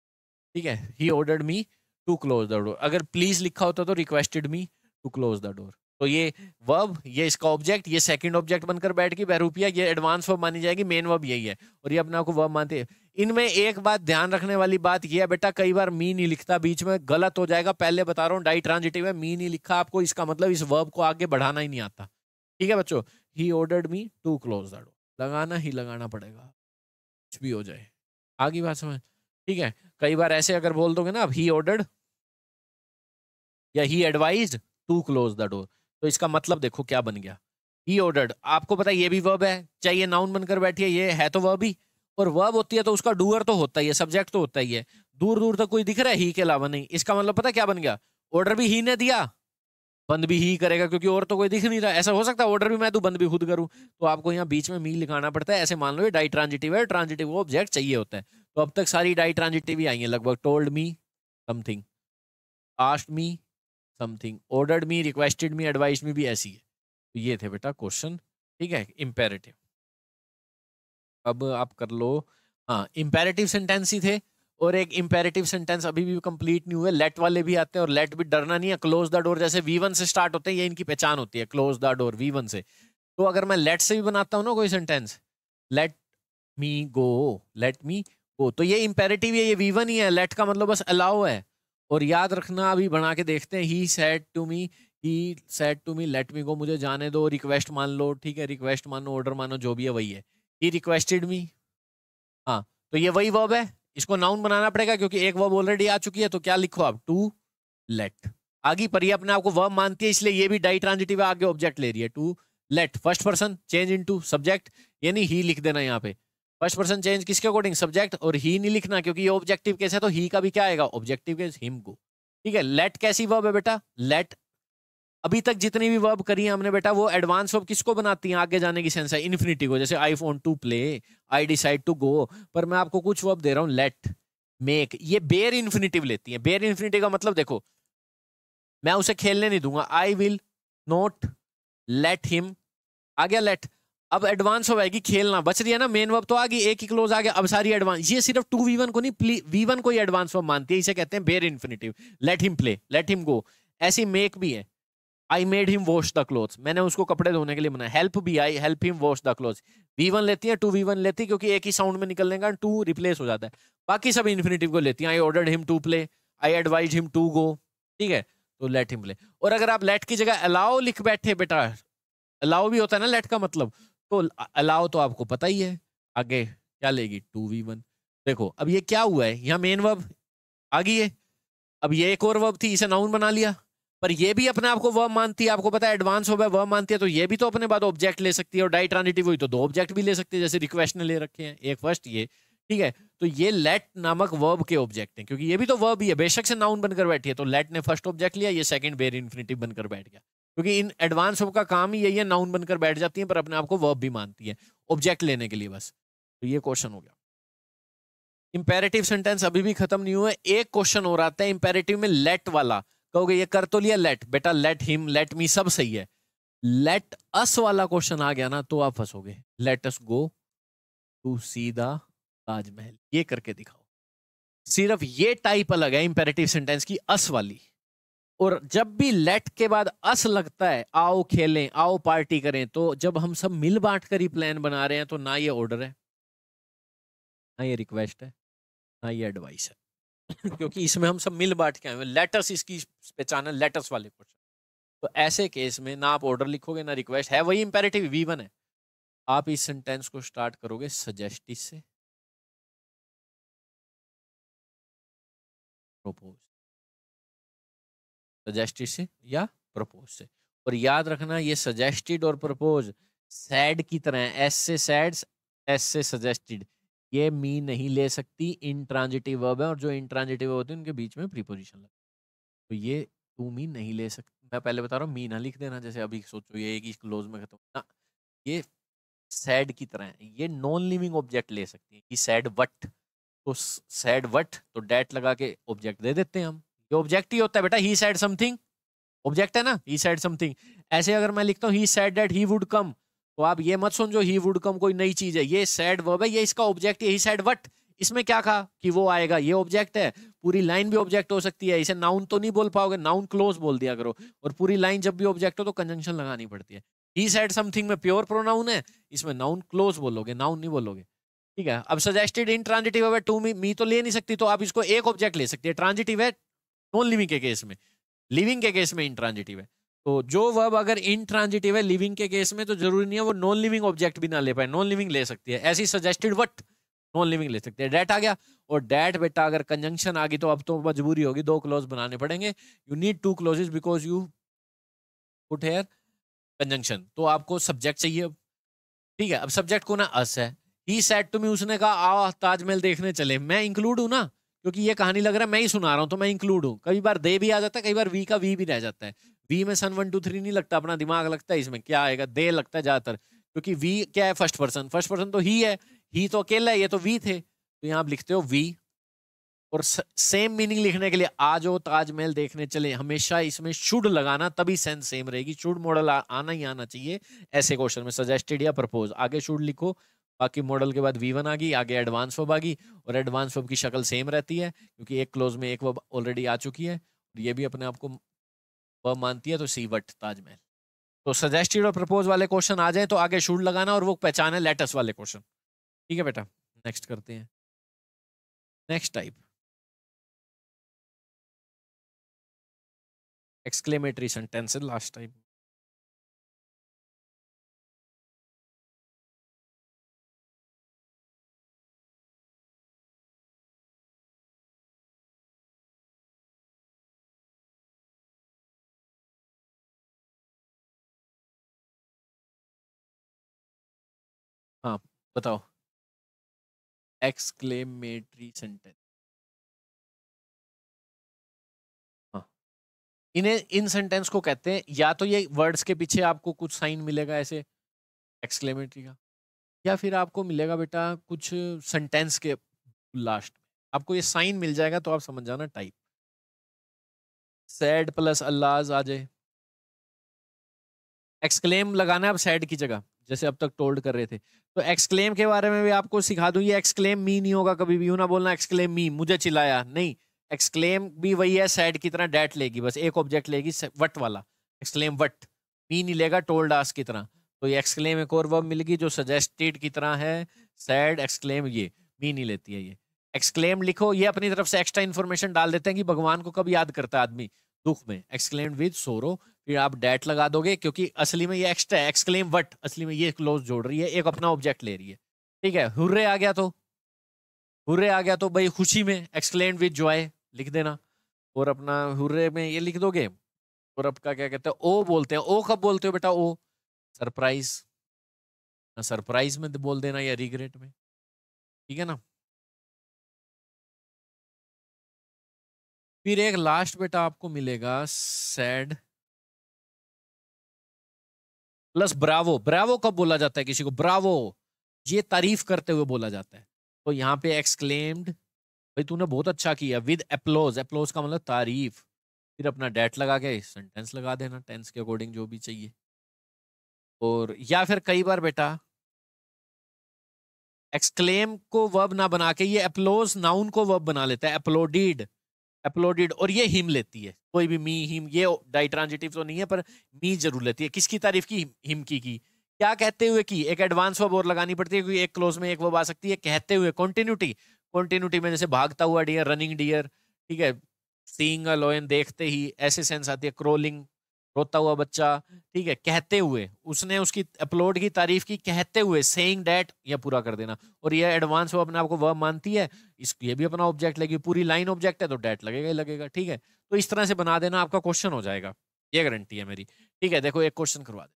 ठीक है he ordered me to close the door अगर प्लीज लिखा होता तो requested me to close the door तो ये वर्ब ये इसका ऑब्जेक्ट ये सेकंड ऑब्जेक्ट बनकर बैठ गई बहरूपिया ये एडवांस वर्ब मानी जाएगी मेन वर्ब यही है और ये अपने आपको वर्ब मानते हैं इनमें एक बात ध्यान रखने वाली बात यह है बेटा कई बार मी नहीं लिखता बीच में गलत हो जाएगा पहले बता रहा हूँ डाई ट्रांजिटिव है मी नहीं लिखा आपको इसका मतलब इस वर्ब को आगे बढ़ाना ही नहीं आता ठीक है बच्चों he ordered me to close the door लगाना ही लगाना पड़ेगा कुछ भी हो जाए आगे बात समझ ठीक है कई बार ऐसे अगर बोल दोगे ना आप ही ऑर्डर्ड या he advise to close the door तो इसका मतलब देखो क्या बन गया ही ऑर्डर्ड आपको पता ये भी वर्ब है चाहिए नाउन बनकर बैठी है ये है तो वर्ब ही और वर्ब होती है तो उसका डूअर तो होता ही है सब्जेक्ट तो होता ही है दूर दूर तक कोई दिख रहा है ही के अलावा नहीं इसका मतलब पता क्या बन गया ऑर्डर भी ही ने दिया बंद भी ही करेगा क्योंकि और तो कोई दिख नहीं रहा ऐसा हो सकता है ऑर्डर भी मैं दूँ तो बंद भी खुद करूँ तो आपको यहाँ बीच में मी लिखाना पड़ता है ऐसे मान लो ये डाई ट्रांजिटिव है ट्रांजिटिव ऑब्जेक्ट चाहिए होता है तो अब तक सारी डाई ट्रांजिटिव ही आई है लगभग told me something asked me something ordered me requested me advise me भी ऐसी है तो ये थे बेटा क्वेश्चन ठीक है इम्पेरेटिव अब आप कर लो हाँ इम्पेरेटिव सेंटेंस ही थे और एक इम्पेरेटिव सेंटेंस अभी भी कंप्लीट नहीं हुए लेट वाले भी आते हैं और लेट भी डरना नहीं है क्लोज द डोर जैसे वी वन से स्टार्ट होते हैं ये इनकी पहचान होती है close the door V one से तो अगर मैं लेट से भी बनाता हूँ ना कोई sentence let me go let me go तो ये इम्पेरेटिव है ये वी वन ही है लेट का मतलब बस अलाउ है और याद रखना अभी बना के देखते हैं he said to me he said to me let me go मुझे जाने दो रिक्वेस्ट मान लो ठीक है रिक्वेस्ट मानो ऑर्डर मानो जो भी है वही है ही रिक्वेस्टेड मी हाँ तो ये वही वर्ब है इसको नाउन बनाना पड़ेगा क्योंकि एक वर्ब ऑलरेडी आ चुकी है तो क्या लिखो आप टू लेट आगे पर ये अपने आपको वर्ब मानती है इसलिए ये भी डाई ट्रांजिटिव आगे ऑब्जेक्ट ले रही है to let first person change to subject यानी ही लिख देना यहाँ पे फर्स्ट पर्सन चेंज किसके अकॉर्डिंग सब्जेक्ट और ही नहीं लिखना क्योंकि ये ऑब्जेक्टिव कैसे है तो ही का भी क्या आएगा ऑब्जेक्टिव केस हिम को ठीक है लेट कैसी वर्ब है बेटा लेट अभी तक जितनी भी वर्ब करी है हमने बेटा वो एडवांस वर्ब किसको बनाती है आगे जाने की सेंस है इन्फिनिटी को जैसे I phone to play I decide to go पर मैं आपको कुछ वर्ब दे रहा हूँ लेट मेक ये बेयर इन्फिनिटिव लेती है बेयर इन्फिनिटिव का मतलब देखो मैं उसे खेलने नहीं दूंगा I will not let him आ गया लेट अब एडवांस हो जाएगी खेलना बच रही है ना मेन वर्ब तो आ गई एक ही क्लोज आ गया अब सारी एडवांस ये सिर्फ टू वी वन को नहीं प्ली वी वन को ही एडवांस वर्ब मानती है इसे कहते हैं bare infinitive let him play let him go ऐसी मेक भी है I made him wash the cloth मैंने उसको कपड़े धोने के लिए बनाया हेल्प भी I help him wash the cloth V one लेती है टू वी वन लेती है क्योंकि एक ही साउंड में निकलने का टू रिप्लेस हो जाता है बाकी सब इन्फिनेटिव को लेती है I order him to play I advise him to go ठीक है तो लेट हिम प्ले और अगर आप लेट की जगह अलाउ लिख बैठे बेटा अलाउ भी होता है ना लेट का मतलब तो अलाउ तो आपको पता ही है आगे क्या लेगी टू वी वन देखो अब ये क्या हुआ है यहाँ मेन वर्ब आ गई है अब ये एक और वर्ब थी इसे नाउन बना लिया पर ये भी अपने आपको वर्ब मानती है आपको पता है एडवांस हो गया वर्ब मानती है तो ये भी तो अपने बाद ऑब्जेक्ट ले सकती है और डाइट हुई तो दो ऑब्जेक्ट भी ले सकती है जैसे रिक्वेस्ट ने ले रखे हैं एक फर्स्ट ये ठीक है तो ये लेट नामक वर्ब के ऑब्जेक्ट हैं क्योंकि ये भी तो वर्ब ही है बेशक से नाउन बनकर बैठी है तो लेट ने फर्स्ट ऑब्जेक्ट लिया ये सेकंड वेर इन्फिनेटिव बनकर बैठ गया क्योंकि इन एडवांस वर्ब का काम ही यही है नाउन बनकर बैठ जाती है पर अपने आपको वर्ब भी मानती है ऑब्जेक्ट लेने के लिए बस तो ये क्वेश्चन हो गया इंपेरेटिव सेंटेंस अभी भी खत्म नहीं हुआ एक क्वेश्चन और आता है इंपेरेटिव में लेट वाला कहोगे ये कर तो लिया लेट बेटा लेट हिम लेट मी सब सही है लेट अस वाला क्वेश्चन आ गया ना तो आप फंसोगे let us go to see Taj Mahal ये करके दिखाओ सिर्फ ये टाइप अलग है इंपेरेटिव सेंटेंस की अस वाली और जब भी लेट के बाद अस लगता है आओ खेलें आओ पार्टी करें तो जब हम सब मिल बांट कर ही प्लान बना रहे हैं तो ना ये ऑर्डर है ना ये रिक्वेस्ट है ना ये एडवाइस है क्योंकि इसमें हम सब मिल बांट के आए हुए लेटर्स इसकी पहचान है लेटर्स वाले क्वेश्चन तो ऐसे केस में ना आप ऑर्डर लिखोगे ना रिक्वेस्ट है वही इंपेरेटिव वी वन है आप इस सेंटेंस को स्टार्ट करोगे सजेस्टिस से प्रपोज सजेस्टिस से या प्रपोज से और याद रखना ये सजेस्टेड और प्रपोज सैड की तरह एस से सैड एस से सजेस्टेड ये मी नहीं ले सकती इन ट्रांजिटिव वर्ब है और जो इन ट्रांजिटिव होते हैं उनके बीच में प्रीपोजिशन लगता है तो ये तू मी नहीं ले सकती मैं पहले बता रहा हूँ मी ना हाँ लिख देना जैसे अभी सोचो ये एक ही क्लोज में खत्म ना ये सैड की तरह है ये नॉन लिविंग ऑब्जेक्ट ले सकती है कि सैड वट तो सैड वट तो डैट लगा के ऑब्जेक्ट दे देते हैं हम ये ऑब्जेक्ट ही होता है बेटा ही सैड समथिंग ऑब्जेक्ट है ना ही सैड समथिंग ऐसे अगर मैं लिखता हूँ he said that he would come तो आप ये मत सुन जो ही वुड कम कोई नई चीज है ये सैड वर्ब है ये इसका ऑब्जेक्ट यही सैड वट इसमें क्या कहा कि वो आएगा ये ऑब्जेक्ट है पूरी लाइन भी ऑब्जेक्ट हो सकती है इसे नाउन तो नहीं बोल पाओगे नाउन क्लोज बोल दिया करो और पूरी लाइन जब भी ऑब्जेक्ट हो तो कंजंक्शन लगानी पड़ती है ही सेड समथिंग में प्योर प्रोनाउन है इसमें नाउन क्लोज बोलोगे नाउन नहीं बोलोगे ठीक है अब सजेस्टेड इन ट्रांजिटिव है टू मी मी तो ले नहीं सकती तो आप इसको एक ऑब्जेक्ट ले सकते हैं ट्रांजिटिव है नॉन लिविंग के केस में लिविंग के केस में इन ट्रांजिटिव है तो जो वर्ब अगर इनट्रांजिटिव है लिविंग के केस में तो जरूरी नहीं है वो नॉन लिविंग ऑब्जेक्ट भी ना ले पाए नॉन लिविंग ले सकती है ऐसी सजेस्टेड वट नॉन लिविंग ले सकती है डेट आ गया और डेट बेटा अगर कंजंक्शन आ गई तो अब तो मजबूरी होगी दो क्लोज बनाने पड़ेंगे you need to clauses because you put here conjunction तो आपको सब्जेक्ट चाहिए अब ठीक है अब सब्जेक्ट को ना अस है ही सेट टू मी उसने कहा आओ ताजमहल देखने चले मैं इंक्लूड हूँ ना क्योंकि ये कहानी लग रहा है मैं ही सुना रहा हूँ तो मैं इंक्लूड हूँ कई बार दे भी आ जाता है कई बार वी का वी भी रह जाता है वी में सन वन टू थ्री नहीं लगता अपना दिमाग लगता है इसमें क्या आएगा दे लगता है ज़्यादातर क्योंकि वी क्या है फर्स्ट पर्सन फर्स्ट पर्सन तो ही है ही तो अकेला है ये तो वी थे तो यहाँ आप लिखते हो वी और सेम मीनिंग लिखने के लिए आज हो ताजमहल देखने चले हमेशा इसमें शुड लगाना तभी सेंस सेम रहेगी शुड मॉडल आना ही आना चाहिए ऐसे क्वेश्चन में सजेस्टेड या प्रपोज आगे शुड लिखो बाकी मॉडल के बाद वी वन आ गई आगे एडवांस वब आ गई और एडवांस वब की शक्ल सेम रहती है क्योंकि एक क्लोज में एक वब ऑलरेडी आ चुकी है ये भी अपने आप को वह मानती है तो सीवट ताजमहल तो सजेस्टेड और प्रपोज वाले क्वेश्चन आ जाए तो आगे शूट लगाना और वो पहचाने लेटेस्ट वाले क्वेश्चन ठीक है बेटा नेक्स्ट करते हैं next type exclamatory sentence last type हाँ बताओ एक्सक्लेमेटरी सेंटेंस हाँ इन्हें इन सेंटेंस को कहते हैं या तो ये वर्ड्स के पीछे आपको कुछ साइन मिलेगा ऐसे एक्सक्लेमेटरी का या फिर आपको मिलेगा बेटा कुछ सेंटेंस के लास्ट में आपको ये साइन मिल जाएगा तो आप समझ जाना टाइप सैड प्लस अल्लाज आ जाए एक्सक्लेम लगाना है आप सैड की जगह जैसे अब तक टोल्ड कर रहे थे तो एक्सक्लेम के बारे में भी आपको सिखा दूँ ये एक्सक्लेम मी नहीं होगा कभी भी यूँ ना बोलना एक्सक्लेम मी मुझे चिल्लाया नहीं एक्सक्लेम भी वही है सैड की तरह डेट लेगी बस एक ऑब्जेक्ट लेगी वट वाला एक्सक्लेम वट मी नहीं लेगा टोल्ड आस की तरह तो ये एक्सक्लेम एक और वर्ब मिलेगी जो सजेस्टेड की तरह है सैड एक्सक्लेम ये मी नहीं लेती है ये एक्सक्लेम लिखो ये अपनी तरफ से एक्स्ट्रा इन्फॉर्मेशन डाल देते हैं कि भगवान को कब याद करता है आदमी दुख में एक्सक्लेम विद सोरो फिर आप डेट लगा दोगे क्योंकि असली में ये एक्स्ट्रा एक्सक्लेम वट असली में ये क्लोज जोड़ रही है एक अपना ऑब्जेक्ट ले रही है ठीक है हुर्रे आ गया तो हुर्रे आ गया तो भाई खुशी में एक्सक्लेम विद जॉय लिख देना और अपना हुर्रे में ये लिख दोगे और आपका क्या कहते हैं ओ बोलते हैं ओ कब बोलते हो बेटा ओ सरप्राइज सरप्राइज में बोल देना या रिग्रेट में ठीक है ना फिर एक लास्ट बेटा आपको मिलेगा सैड प्लस ब्रावो ब्रावो कब बोला जाता है किसी को ब्रावो ये तारीफ करते हुए बोला जाता है तो यहाँ पे एक्सक्लेम्ड भाई तूने बहुत अच्छा किया विद एप्लोज एप्लोज का मतलब तारीफ फिर अपना डेट लगा के सेंटेंस लगा देना टेंस के अकॉर्डिंग जो भी चाहिए और या फिर कई बार बेटा एक्सक्लेम को वर्ब ना बना के ये अपलोज नाउन को वर्ब बना लेता है अप्लोडीड अपलोडेड और ये हिम लेती है कोई भी मी हिम ये डाइट्रांजिटिव तो नहीं है पर मी जरूर लेती है किसकी तारीफ की हिम की की क्या कहते हुए की एक एडवांस वो बोर लगानी पड़ती है क्योंकि एक क्लोज में एक वो आ सकती है कहते हुए कॉन्टिन्यूटी कॉन्टिन्यूटी में जैसे भागता हुआ डियर रनिंग डियर ठीक है सींग लोयन देखते ही ऐसे सेंस आती है क्रोलिंग रोता हुआ बच्चा ठीक है कहते हुए उसने उसकी अपलोड की तारीफ की कहते हुए सेइंग डैट यह पूरा कर देना और यह एडवांस वो अपने आप को वह मानती है इस ये भी अपना ऑब्जेक्ट लगेगी पूरी लाइन ऑब्जेक्ट है तो डैट लगेगा ही लगेगा ठीक है तो इस तरह से बना देना आपका क्वेश्चन हो जाएगा ये गारंटी है मेरी ठीक है देखो एक क्वेश्चन करवा दे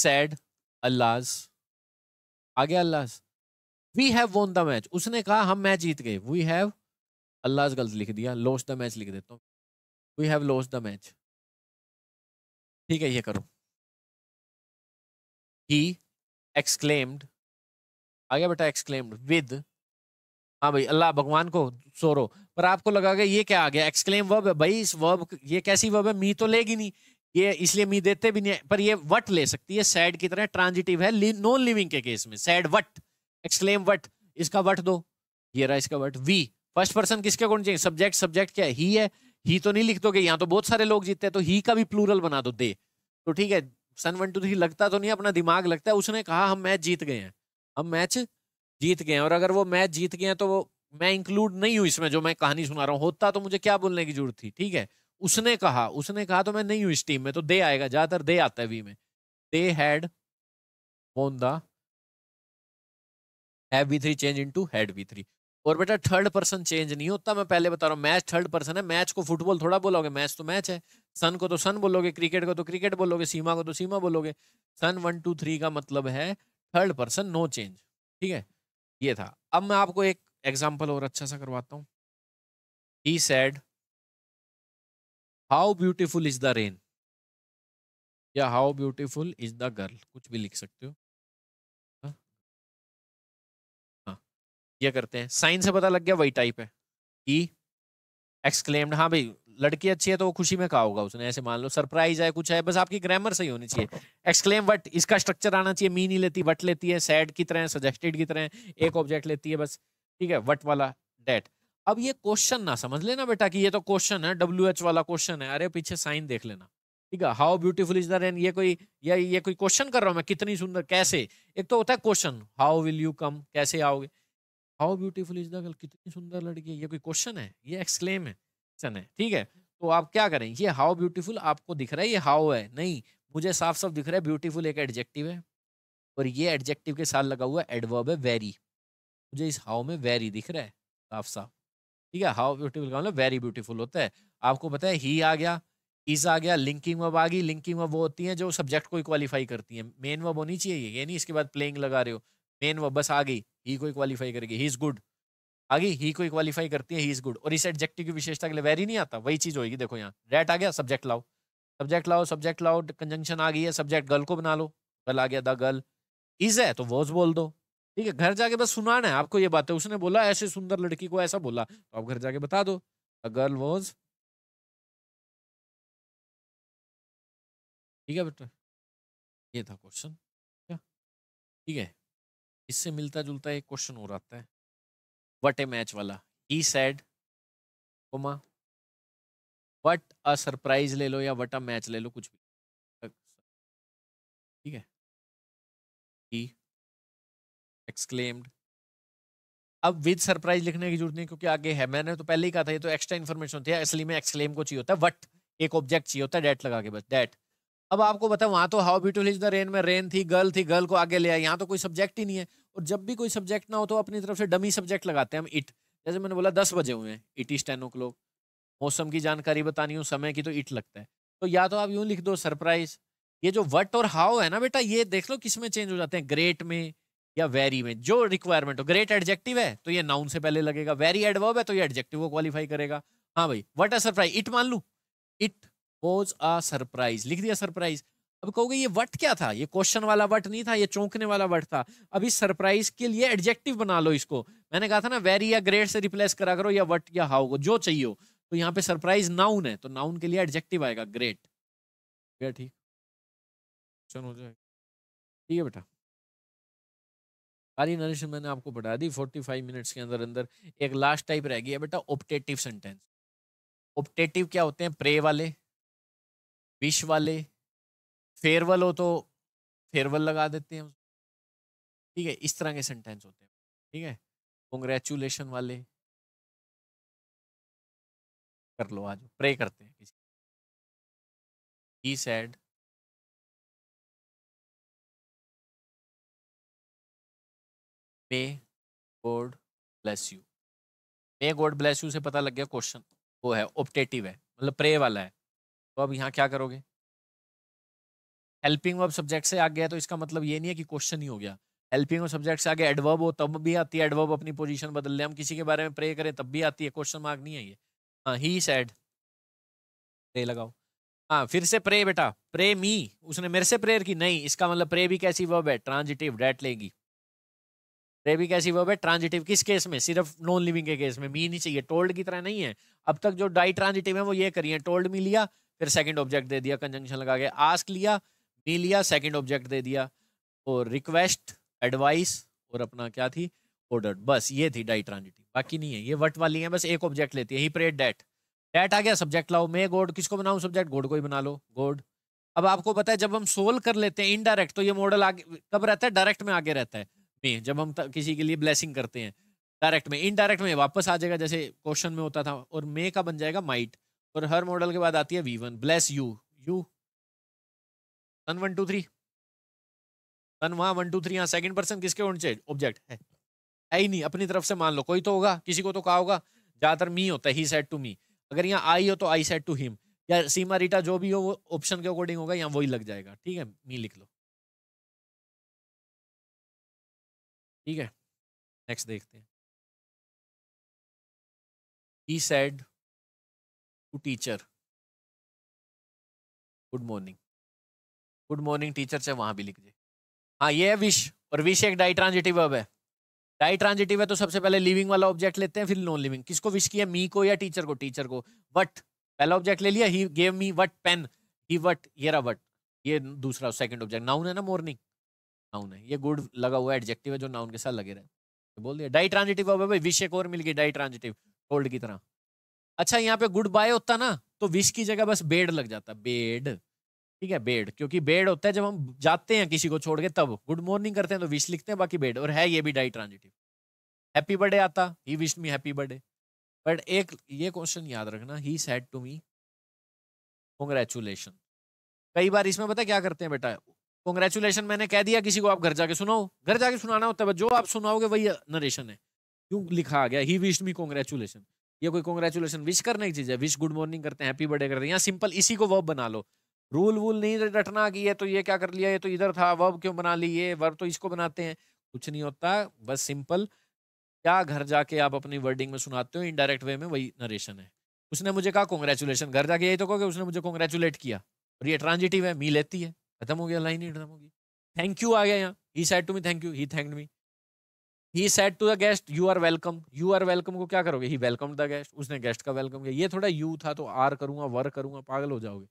सैड अल्लाज आ गया alas we have won the match उसने कहा हम मैच जीत गए वी हैव अल्लाज गलत लिख दिया लॉस द मैच लिख देता हूँ we have lost the match ठीक है ये करो ही एक्सक्लेम्ड आ गया बेटा एक्सक्लेम्ड विद हाँ भाई अल्लाह भगवान को सोरो पर आपको लगा कि ये क्या आ गया एक्सक्लेम वर्ब है भाई इस वर्ब ये कैसी वर्ब है मी तो लेगी नहीं ये इसलिए मी देते भी नहीं पर ये वट ले सकती है सैड की तरह ट्रांजिटिव है नॉन लिविंग के केस में सैड वट एक्सक्लेम वट इसका वट दो ये रहा इसका वट वी फर्स्ट पर्सन किसके अकॉर्डिंग चाहिए सब्जेक्ट सब्जेक्ट क्या है ही है ही तो नहीं लिख दोगे यहाँ तो बहुत सारे लोग जीतते हैं तो ही का भी प्लूरल बना दो दे तो ठीक है सन वन टू थ्री लगता तो नहीं अपना दिमाग लगता है उसने कहा हम मैच जीत गए हैं हम मैच जीत गए हैं और अगर वो मैच जीत गए हैं तो वो मैं इंक्लूड नहीं हूँ इसमें जो मैं कहानी सुना रहा हूँ होता तो मुझे क्या बोलने की जरूरत थी ठीक है उसने कहा उसने कहा तो मैं नहीं हूँ इस टीम में तो दे आएगा ज्यादातर दे आता है वी में they had won the have V three change into had V three और बेटा थर्ड पर्सन चेंज नहीं होता मैं पहले बता रहा हूँ मैच थर्ड पर्सन है मैच को फुटबॉल थोड़ा बोलोगे मैच तो मैच है सन को तो सन बोलोगे क्रिकेट को तो क्रिकेट बोलोगे सीमा को तो सीमा बोलोगे सन वन टू थ्री का मतलब है थर्ड पर्सन नो चेंज ठीक है ये था अब मैं आपको एक एग्जाम्पल और अच्छा सा करवाता हूँ he said how beautiful is the rain या how beautiful is the girl कुछ भी लिख सकते हो ये करते हैं साइन से पता लग गया वही टाइप है ई एक्सक्लेम्ड हाँ भाई लड़की अच्छी है तो वो खुशी में कहा होगा उसने ऐसे मान लो सरप्राइज है कुछ है बस आपकी ग्रामर सही होनी चाहिए एक्सक्लेम वट इसका स्ट्रक्चर आना चाहिए मी नहीं लेती वट लेती है सैड की तरह सजेस्टेड की तरह एक ऑब्जेक्ट लेती है बस ठीक है वट वाला डेट अब ये क्वेश्चन ना समझ लेना बेटा कि ये तो क्वेश्चन है डब्ल्यू एच वाला क्वेश्चन है अरे पीछे साइन देख लेना ठीक है how beautiful is the rain ये कोई या ये कोई क्वेश्चन कर रहा हूँ मैं कितनी सुंदर कैसे एक तो होता है question how will you come कैसे आओगे how beautiful is the girl कितनी सुंदर लड़की है ये कोई क्वेश्चन है ये एक्सक्लेम है क्वेश्चन है ठीक है तो आप क्या करें ये हाउ ब्यूटीफुल आपको दिख रहा है ये हाउ है नहीं मुझे साफ साफ दिख रहा है ब्यूटीफुल एक एडजेक्टिव है और ये एडजेक्टिव के साथ लगा हुआ एडवर्ब है वेरी मुझे इस हाउ में वेरी दिख रहा है साफ साफ ठीक है हाउ ब्यूटीफुल का मतलब वेरी ब्यूटीफुल होता है आपको पता है ही आ गया इज आ गया लिंकिंग वब आ गई लिंकिंग वब वो होती हैं जो सब्जेक्ट को क्वालिफाई करती हैं मेन वब होनी चाहिए ये नहीं इसके बाद प्लेइंग लगा रहे हो मेन वब बस आ गई ही को क्वालिफाई करेगी ही इज गुड आगे ही को क्वालिफाई करती है ही इज गुड और इस एडजेक्टिव की विशेषता के लिए वेरी नहीं आता वही चीज होगी देखो यहाँ रेट आ गया सब्जेक्ट लाओ सब्जेक्ट लाओ सब्जेक्ट लाओ कंजंक्शन आ गई है सब्जेक्ट गर्ल को बना लो गर्ल आ गया द गर्ल इज है तो वोज बोल दो ठीक है घर जाके बस सुनाना है आपको ये बात है उसने बोला ऐसे सुंदर लड़की को ऐसा बोला तो आप घर जाके बता दो द गर्ल वॉज ठीक है बेटा ये था क्वेश्चन ठीक है इससे मिलता जुलता एक क्वेश्चन और आता है वट ए मैच वाला he said comma what a surprise ले लो या वट अ मैच ले लो कुछ भी ठीक है ही एक्सक्लेम्ड अब विद सरप्राइज लिखने की जरूरत नहीं क्योंकि आगे है मैंने तो पहले ही कहा था ये तो एक्स्ट्रा इन्फॉर्मेशन होती है असली में एक्सक्लेम को चाहिए होता है वट एक ऑब्जेक्ट चाहिए होता है डेट लगा के बस डेट अब आपको बताओ वहाँ तो how beautiful is the rain में रेन थी गर्ल थी गर्ल को आगे ले आए यहाँ तो कोई सब्जेक्ट ही नहीं है और जब भी कोई सब्जेक्ट ना हो तो अपनी तरफ से डमी सब्जेक्ट लगाते हैं हम इट जैसे मैंने बोला दस बजे हुए हैं it is ten o'clock मौसम की जानकारी बतानी हो समय की तो इट लगता है तो या तो आप यूं लिख दो सरप्राइज ये जो वट और हाउ है ना बेटा ये देख लो किस में चेंज हो जाते हैं ग्रेट में या वेरी में जो रिक्वायरमेंट हो ग्रेट एडजेक्टिव है तो ये नाउन से पहले लगेगा वेरी एडवर्ब है तो ये एडजेक्टिव को क्वालिफाई करेगा हाँ भाई वट अ सरप्राइज इट मान लू इट वॉज अ सरप्राइज लिख दिया सरप्राइज अब कहोगे ये वट क्या था ये क्वेश्चन वाला वट नहीं था ये चौंकने वाला वट था अभी सरप्राइज के लिए एडजेक्टिव बना लो इसको मैंने कहा था ना वेरी या ग्रेट से रिप्लेस करा करो या वट या हाउ को जो चाहिए हो तो यहाँ पे सरप्राइज नाउन है तो नाउन के लिए एडजेक्टिव आएगा ग्रेट क्या ठीक क्वेश्चन हो जाएगा ठीक है बेटा सारी नरेशन मैंने आपको बता दी फोर्टी फाइव मिनट्स के अंदर अंदर एक लास्ट टाइप रह गई है बेटा ऑप्टेटिव सेंटेंस ऑप्टेटिव क्या होते हैं प्रे वाले विश वाले फेयरवेल हो तो फेयरवेल लगा देते हैं ठीक है इस तरह के सेंटेंस होते हैं ठीक है कॉन्ग्रेचुलेशन वाले कर लो आज प्रे करते हैं किसी he said may God bless you may God bless you से पता लग गया क्वेश्चन वो है ऑप्टेटिव है मतलब प्रे वाला है तो अब यहाँ क्या करोगे हेल्पिंग वर्ब सब्जेक्ट से आ गया तो इसका मतलब ये नहीं है कि क्वेश्चन ही हो गया हेल्पिंग वर्ब सब्जेक्ट से आगे एडवर्ब हो तब भी आती है एडवर्ब अपनी पोजीशन बदल ले हम किसी के बारे में प्रे करें तब भी आती है क्वेश्चन मार्क नहीं है ये हाँ ही सैड प्रे लगाओ हाँ फिर से प्रे बेटा प्रे मी उसने मेरे से प्रेयर की नहीं इसका मतलब प्रे भी कैसी वर्ब है ट्रांजिटिव डेट लेगी प्रे भी कैसी वर्ब है ट्रांजिटिव किस केस में सिर्फ नॉन लिविंग के केस में मी नहीं चाहिए टोल्ड की तरह नहीं है अब तक जो डाई ट्रांजिटिव है वो ये करिए टोल्ड मी लिया फिर सेकंड ऑब्जेक्ट दे दिया कंजंक्शन लगा के आस्क लिया नहीं लिया सेकंड ऑब्जेक्ट दे दिया और रिक्वेस्ट एडवाइस और अपना क्या थी ऑर्डर बस ये थी डाई ट्रांजिटिव बाकी नहीं है ये वट वाली है बस एक ऑब्जेक्ट लेती है ही प्रेड डेट डेट आ गया सब्जेक्ट लाओ मैं गोड किसको बनाऊ सब्जेक्ट गोड को ही बना लो गोड अब आपको पता है जब हम सोल्व कर लेते हैं इनडायरेक्ट तो ये मॉडल आगे कब रहता है डायरेक्ट में आगे रहता है में जब हम किसी के लिए ब्लेसिंग करते हैं डायरेक्ट में इनडायरेक्ट में वापस आ जाएगा जैसे क्वेश्चन में होता था और मे का बन जाएगा माइट और हर मॉडल के बाद आती है V one bless you you SON one two three SON वहां वन टू थ्री यहाँ सेकेंड पर्सन किसके ऑब्जेक्ट है है ही नहीं अपनी तरफ से मान लो कोई तो होगा किसी को तो कहा होगा ज़्यादातर मी होता है ही सेट टू मी अगर यहाँ आई हो तो आई सेट टू हिम या सीमा रीटा जो भी हो वो ऑप्शन के अकॉर्डिंग होगा यहाँ वही लग जाएगा ठीक है मी लिख लो ठीक है नेक्स्ट देखते हैं he said to teacher good morning good morning teacher से वहां भी लिख दे हाँ ये है विश और विश एक डाई ट्रांजिटिव वर्ब है डाई ट्रांजिटिव है तो सबसे पहले लिविंग वाला ऑब्जेक्ट लेते हैं फिर नॉन लिविंग किसको विश किया मी को या टीचर को टीचर को वट पहला ऑब्जेक्ट ले लिया he gave me what pen he what ये वट ये दूसरा सेकंड ऑब्जेक्ट नाउन है ना मॉर्निंग नाउन है ये गुड लगा हुआ एडजेक्टिव है जो नाउन के साथ लगे रहे तो बोल दिया डाई ट्रांजिटिव अब भाई एक और मिल गई डाई ट्रांजिटिव टोल्ड की तरह अच्छा यहाँ पे गुड बाय होता ना तो विश की जगह बस बेड लग जाता बेड ठीक है बेड क्योंकि बेड होता है जब हम जाते हैं किसी को छोड़ के तब गुड मॉर्निंग करते हैं तो विश लिखते हैं बाकी बेड और है ये भी डाई ट्रांजिटिव हैप्पी बर्थडे आता he wish me happy birthday but एक ये क्वेश्चन याद रखना he said to me congratulation कई बार इसमें पता क्या करते हैं बेटा कॉन्ग्रेचुलेशन मैंने कह दिया किसी को आप घर जाके सुनाओ घर जाके सुनाना होता है जो आप सुनाओगे वही नरेशन है क्यों लिखा आ गया ही विश मी कॉन्ग्रेचुलेशन ये कोई कॉन्ग्रेचुलेशन विश करने की चीज़ है विश गुड मॉर्निंग करते हैं हैप्पी बर्थडे करते हैं या सिंपल इसी को वर्ब बना लो रूल वूल नहीं रटना कि ये तो ये क्या कर लिया ये तो इधर था वर्ब क्यों बना ली ये वर्ब तो इसको बनाते हैं कुछ नहीं होता बस सिंपल क्या घर जाके आप अपनी वर्डिंग में सुनाते हो इनडायरेक्ट वे में वही नरेशन है उसने मुझे कहा कॉन्ग्रेचुलेसन घर जाके यही तो कहो कि उसने मुझे कॉन्ग्रेचुलेट किया और ये ट्रांजिटिव है मी लेती है खत्म हो गया लाइन ही खत्म हो गई थैंक यू आ गया यहाँ he said to me thank you he thank me he said to the guest you are welcome you are welcome को क्या करोगे ही वेलकम द गेस्ट उसने गेस्ट का वेलकम किया ये थोड़ा यू था तो आर करूंगा वर करूंगा पागल हो जाओगे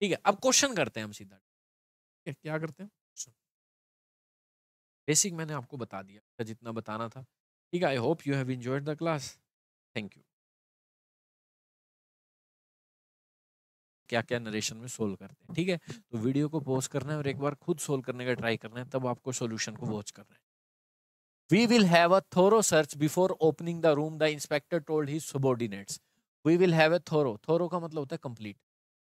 ठीक है अब क्वेश्चन करते हैं हम सीधा ठीक है क्या करते हैं बेसिक मैंने आपको बता दिया जितना बताना था ठीक है I hope you have enjoyed the class thank you क्या क्या नरेशन में सोल्व करते हैं ठीक है तो वीडियो को पोस्ट करना है और एक बार खुद सोल्व करने का ट्राई करना है तब आपको सोल्यूशन को वॉच करना है We will have a thorough search before opening the room, the inspector told his subordinates. We will have a thorough thorough का मतलब होता है कंप्लीट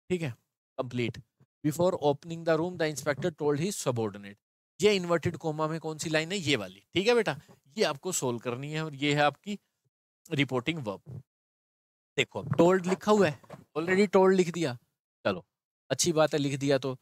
ठीक है complete before opening the room the inspector told he subordinate ये inverted comma में कौन सी line है ये वाली ठीक है बेटा ये आपको सोल्व करनी है और ये है आपकी रिपोर्टिंग वर्ब देखो टोल्ड लिखा हुआ है ऑलरेडी टोल्ड लिख दिया चलो अच्छी बात है लिख दिया तो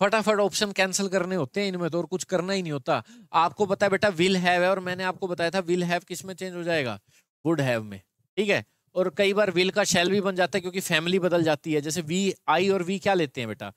फटाफट ऑप्शन कैंसिल करने होते हैं इनमें तो और कुछ करना ही नहीं होता आपको पता है बेटा विल हैव है और मैंने आपको बताया था विल हैव किस में चेंज हो जाएगा वुड हैव में ठीक है और कई बार विल का शेल भी बन जाता है क्योंकि फैमिली बदल जाती है जैसे वी आई और वी क्या लेते हैं बेटा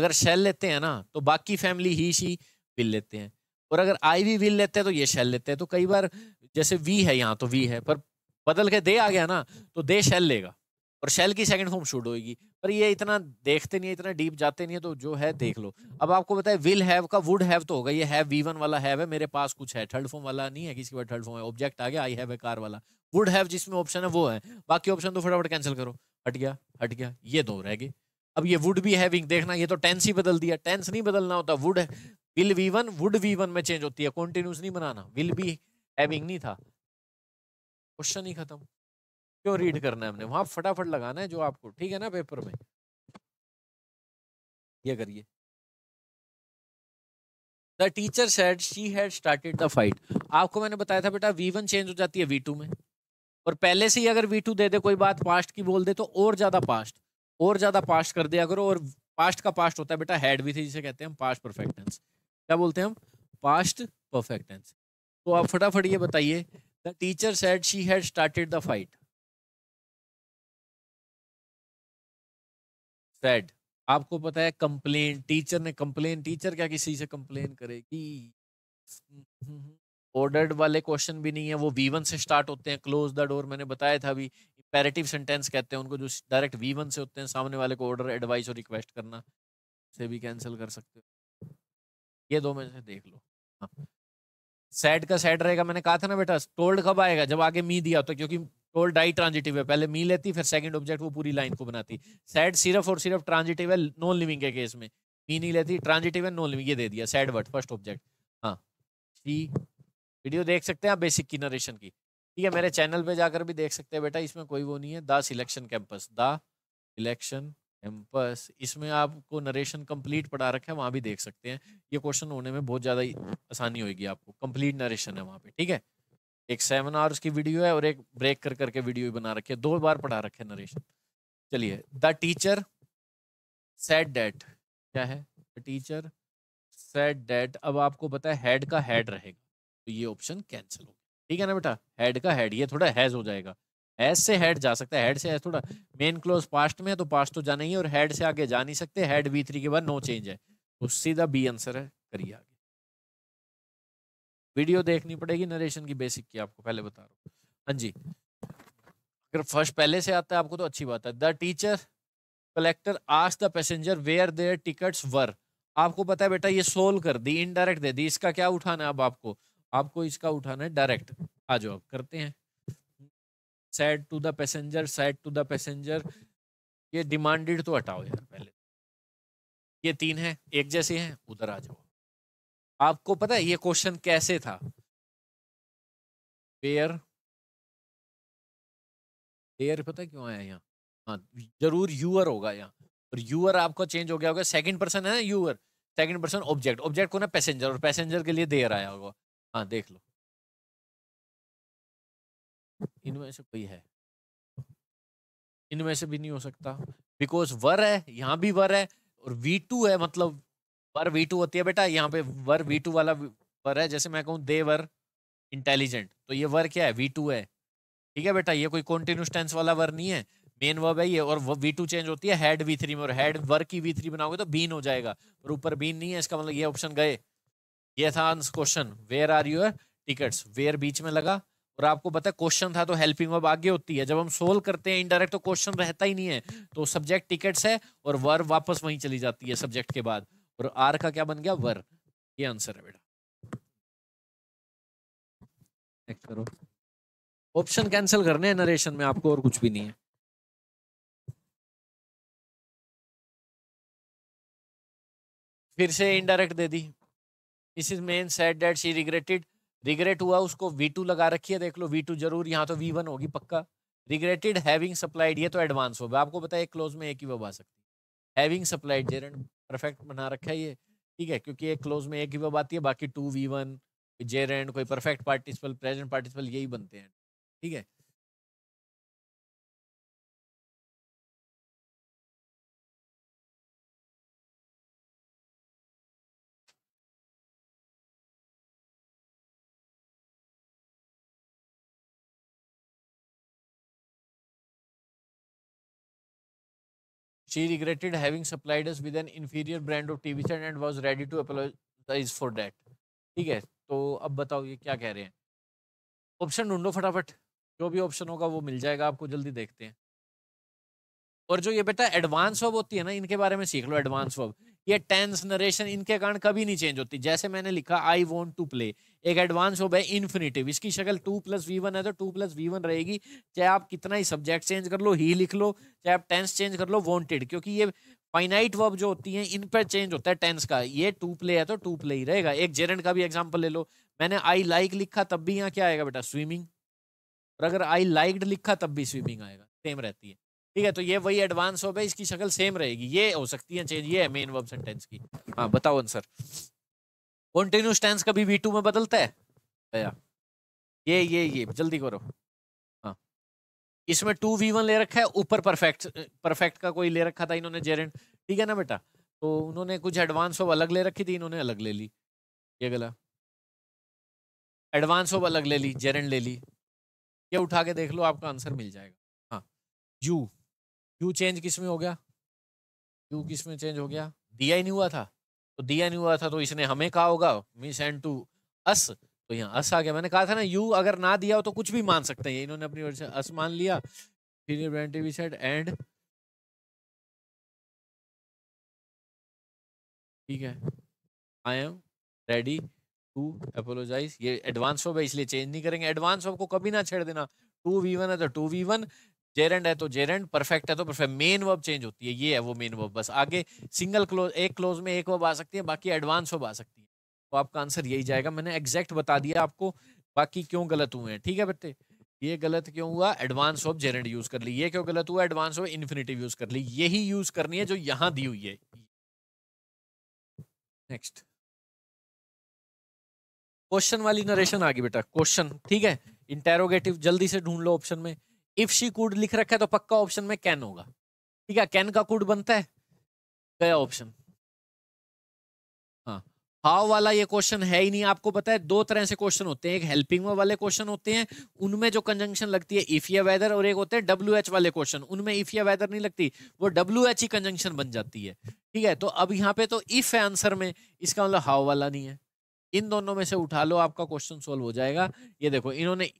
अगर शेल लेते हैं ना तो बाकी फैमिली ही शी विल लेते हैं और अगर आई वी विल लेते हैं तो ये शेल लेते हैं तो कई बार जैसे वी है यहाँ तो वी है पर बदल के दे आ गया ना तो दे शेल लेगा और शेल की सेकंड फॉर्म शूट होगी पर ये इतना देखते नहीं है इतना डीप जाते नहीं है तो जो है देख लो अब आपको बताए विल हैव का वुड हैव तो होगा ये हैव वी वन वाला हैव है मेरे पास कुछ है थर्ड फॉर्म वाला नहीं है किसी के पास थर्ड फॉर्म है ऑब्जेक्ट आ गया आई हैव ए कार वाला वुड हैव जिसमें ऑप्शन है वो है बाकी ऑप्शन तो फटाफट कैंसिल करो हट गया हट गया ये दो रह गए अब ये वुड भी हैविंग देखना ये तो टेंस ही बदल दिया टेंस नहीं बदलना होता would will V one would V one में चेंज होती है कॉन्टिन्यूस नहीं बनाना विल बी हैविंग नहीं था क्वेश्चन ही खत्म क्यों हाँ, रीड हाँ। करना है हमने वहां फटाफट लगाना है जो आपको ठीक है ना पेपर में ये करिए the teacher said she had started the fight आपको मैंने बताया था बेटा वी वन चेंज हो जाती है वी टू में और पहले से ही अगर वी टू दे दे कोई बात पास्ट की बोल दे तो और ज़्यादा पास्ट और ज़्यादा पास्ट कर दिया करो और पास्ट का पास्ट होता है बेटा हैड भी थे जिसे कहते हैं हम पास्ट परफेक्ट टेंस क्या बोलते हैं हम पास्ट परफेक्ट टेंस तो आप फटाफट ये बताइए the teacher said she had started the fight said आपको पता है कंप्लेन टीचर ने कंप्लेन टीचर क्या किसी से कंप्लेन करेगी ऑर्डर्ड वाले क्वेश्चन भी नहीं है वो वी से स्टार्ट होते हैं क्लोज द डोर मैंने बताया था अभी इंपेरेटिव सेंटेंस कहते हैं उनको जो डायरेक्ट वी से होते हैं सामने वाले को ऑर्डर एडवाइस और रिक्वेस्ट करना से भी कैंसिल कर सकते हो ये दो में से देख लो हाँ सैड का सैड रहेगा मैंने कहा था ना बेटा टोल्ड कब आएगा जब आगे मी दिया होता क्योंकि टोल डाई ट्रांजिटिव है पहले मी लेती फिर सेकंड ऑब्जेक्ट वो पूरी लाइन को बनाती सैड सिर्फ और सिर्फ ट्रांजिटिव है नॉन लिविंग के केस में मी नहीं लेती ट्रांजिटिव है नॉन लिविंग ये दे दिया सैड वर्ड फर्स्ट ऑब्जेक्ट हाँ जी वीडियो देख सकते हैं आप बेसिक की नरेशन की ठीक है मेरे चैनल पर जाकर भी देख सकते हैं बेटा इसमें कोई वो नहीं है the selection campus the selection campus इसमें आपको नरेशन कंप्लीट पढ़ा रखा है वहाँ भी देख सकते हैं ये क्वेश्चन होने में बहुत ज़्यादा आसानी होगी आपको कंप्लीट नरेशन है वहाँ पे ठीक है एक सेवन आवर्स की वीडियो है और एक ब्रेक कर करके वीडियो भी बना रखे दो बार पढ़ा रखे नरेश चलिए द टीचर सेट डेट क्या है द टीचर सेट डेट अब आपको पता है हेड का हेड रहेगा तो ये ऑप्शन कैंसिल हो गया ठीक है ना बेटा हेड का हेड ये थोड़ा हैज हो जाएगा हैज से हेड जा सकता है हेड से हैज थोड़ा मेन क्लोज पास्ट में है तो पास्ट तो जाना ही है और हेड से आगे जा नहीं सकते हेड बी थ्री के बाद नो चेंज है तो सीधा बी आंसर है करिए आगे वीडियो देखनी पड़ेगी नरेशन की बेसिक की आपको पहले बता रहा हूँ हाँ जी अगर फर्स्ट पहले से आता है आपको तो अच्छी बात है द टीचर कलेक्टर आज the passenger where their tickets were आपको पता है बेटा ये सोल्व कर दी इनडायरेक्ट दे दी इसका क्या उठाना है अब आपको आपको इसका उठाना है डायरेक्ट आ जाओ करते हैं said to the passenger said to the passenger ये डिमांडेड तो हटाओ यार पहले ये तीन है एक जैसे हैं उधर आ जाओ आपको पता है ये क्वेश्चन कैसे था पेयर पेयर पता क्यों आया यहाँ हाँ जरूर यूअर होगा यहाँ और यूअर आपका चेंज हो गया होगा सेकंड पर्सन है ना your second person object object को ना पैसेंजर और पैसेंजर के लिए देर आया होगा हाँ देख लो इनमें से कोई है इनमें से भी नहीं हो सकता बिकॉज वर है यहाँ भी वर है और वी टू है मतलब वर वी टू होती है बेटा यहाँ पे वर वी टू वाला वर है जैसे मैं कहूँ दे वर इंटेलिजेंट तो ये वर क्या है वी टू है ठीक है बेटा ये कोई कॉन्टिन्यूस टेंस वाला वर नहीं है मेन वर्ब है ये और वी टू चेंज होती है हेड वी थ्री में और हेड वर की वी थ्री बनाओगे तो बीन हो जाएगा और ऊपर बीन नहीं है इसका मतलब ये ऑप्शन गए ये था answer question where are your tickets where बीच में लगा और आपको पता है क्वेश्चन था तो हेल्पिंग वर्ब आगे होती है जब हम सोल्व करते हैं इनडायरेक्ट तो क्वेश्चन रहता ही नहीं है तो सब्जेक्ट टिकट्स है और वर्ब वापस वहीं चली जाती है सब्जेक्ट के बाद और आर का क्या बन गया वर ये आंसर है बेटा करो ऑप्शन कैंसिल करने हैं नरेशन में आपको और कुछ भी नहीं है फिर से इनडायरेक्ट दे दी is man said that she regretted regret हुआ उसको वी टू लगा रखी है देख लो वी टू जरूर यहाँ तो वी वन होगी पक्का रिग्रेटेड हैविंग सप्लाइड ये तो एडवांस होगा आपको बताया क्लोज में एक ही वो आ सकती है हैविंग सप्लाइड जेरन परफेक्ट बना रखा है ये ठीक है क्योंकि एक क्लोज में एक ही वो आती है बाकी to V one gerund कोई परफेक्ट पार्टिसिपल प्रेजेंट पार्टिसिपल यही बनते हैं ठीक है She regretted having supplied us with an inferior brand of TV set and was ready to apologize for that. ठीक है तो अब बताओ ये क्या कह रहे हैं ऑप्शन ढूंढो फटाफट जो भी ऑप्शन होगा वो मिल जाएगा आपको जल्दी देखते हैं और जो ये बेटा एडवांस वर्ब होती है ना इनके बारे में सीख लो एडवांस वर्ब ये टेंस नरेशन इनके कारण कभी नहीं चेंज होती जैसे मैंने लिखा आई वॉन्ट टू प्ले एक एडवांस वर्ब है इन्फिनेटिव इसकी शक्ल टू प्लस वी वन है तो टू प्लस वी वन रहेगी चाहे आप कितना ही सब्जेक्ट चेंज कर लो ही लिख लो चाहे आप टेंस चेंज कर लो वॉन्टेड क्योंकि ये फाइनाइट वर्ब जो होती है इन पर चेंज होता है टेंस का ये टू प्ले है तो टू प्ले ही रहेगा एक जेरेंट का भी एग्जाम्पल ले लो मैंने आई लाइक लिखा तब भी यहाँ क्या आएगा बेटा स्विमिंग और अगर आई लाइकड लिखा तब भी स्विमिंग आएगा सेम रहती है ठीक है तो ये वही एडवांस हो गए इसकी शक्ल सेम रहेगी ये हो सकती है चेंज ये है मेन वर्ब सेंटेंस की हाँ बताओ आंसर कॉन्टिन्यूस टेंस कभी वी टू में बदलता है भैया ये ये ये जल्दी करो हाँ इसमें टू वी वन ले रखा है ऊपर परफेक्ट परफेक्ट का कोई ले रखा था इन्होंने जेरेंट ठीक है ना बेटा तो उन्होंने कुछ एडवांस ऑफ अलग ले रखी थी इन्होंने अलग ले ली ये गला एडवांस ऑफ अलग ले ली जेरेंट ले ली ये उठा के देख लो आपका आंसर मिल जाएगा हाँ यू यू चेंज किस में हो गया यू किस में चेंज हो गया दिया ही नहीं हुआ था तो दिया नहीं हुआ था तो इसने हमें कहा होगा मी सेंड टू अस तो यहाँ अस आ गया मैंने कहा था ना यू अगर ना दिया हो तो कुछ भी मान सकते हैं इन्होंने अपनी से अस मान लिया फिर सेट एंड ठीक है I am ready to apologize ये एडवांस हो है इसलिए चेंज नहीं करेंगे एडवांस ऑफ को कभी ना छेड़ देना टू वी वन है तो टू वी वन जेरेंड है तो जेरेंड परफेक्ट है तो परफेक्ट मेन वर्ब चेंज होती है ये है वो मेन वर्ब बस आगे सिंगल क्लोज एक क्लोज में एक वर्ब आ सकती है बाकी एडवांस वर्ब आ सकती है तो आपका आंसर यही जाएगा मैंने एग्जैक्ट बता दिया आपको बाकी क्यों गलत हुए हैं ठीक है बच्चे ये गलत क्यों हुआ एडवांस ऑफ जेरेंड यूज कर ली ये क्यों गलत हुआ एडवांस ऑफ इन्फिनेटिव यूज कर ली यही यूज करनी है जो यहां दी हुई है नेक्स्ट क्वेश्चन वाली नरेशन आ गई बेटा क्वेश्चन ठीक है इंटेरोगेटिव जल्दी से ढूंढ लो ऑप्शन में इफ शी कूड लिख रखा है तो पक्का ऑप्शन में कैन होगा ठीक है कैन का कूड बनता है गया ऑप्शन हाँ हाउ वाला ये क्वेश्चन है ही नहीं आपको पता है दो तरह से क्वेश्चन होते हैं एक हेल्पिंग वाले क्वेश्चन होते हैं उनमें जो कंजंक्शन लगती है इफ या वेदर और एक होते हैं डब्ल्यू एच वाले क्वेश्चन उनमें इफ या वेदर नहीं लगती वो डब्ल्यू एच ही कंजंक्शन बन जाती है ठीक है तो अब यहाँ पे तो इफ है आंसर में इसका मतलब हाउ वाला नहीं है इन दोनों में से उठा लो आपका क्वेश्चन सोल्व हो जाएगा ये देखो इन्होंने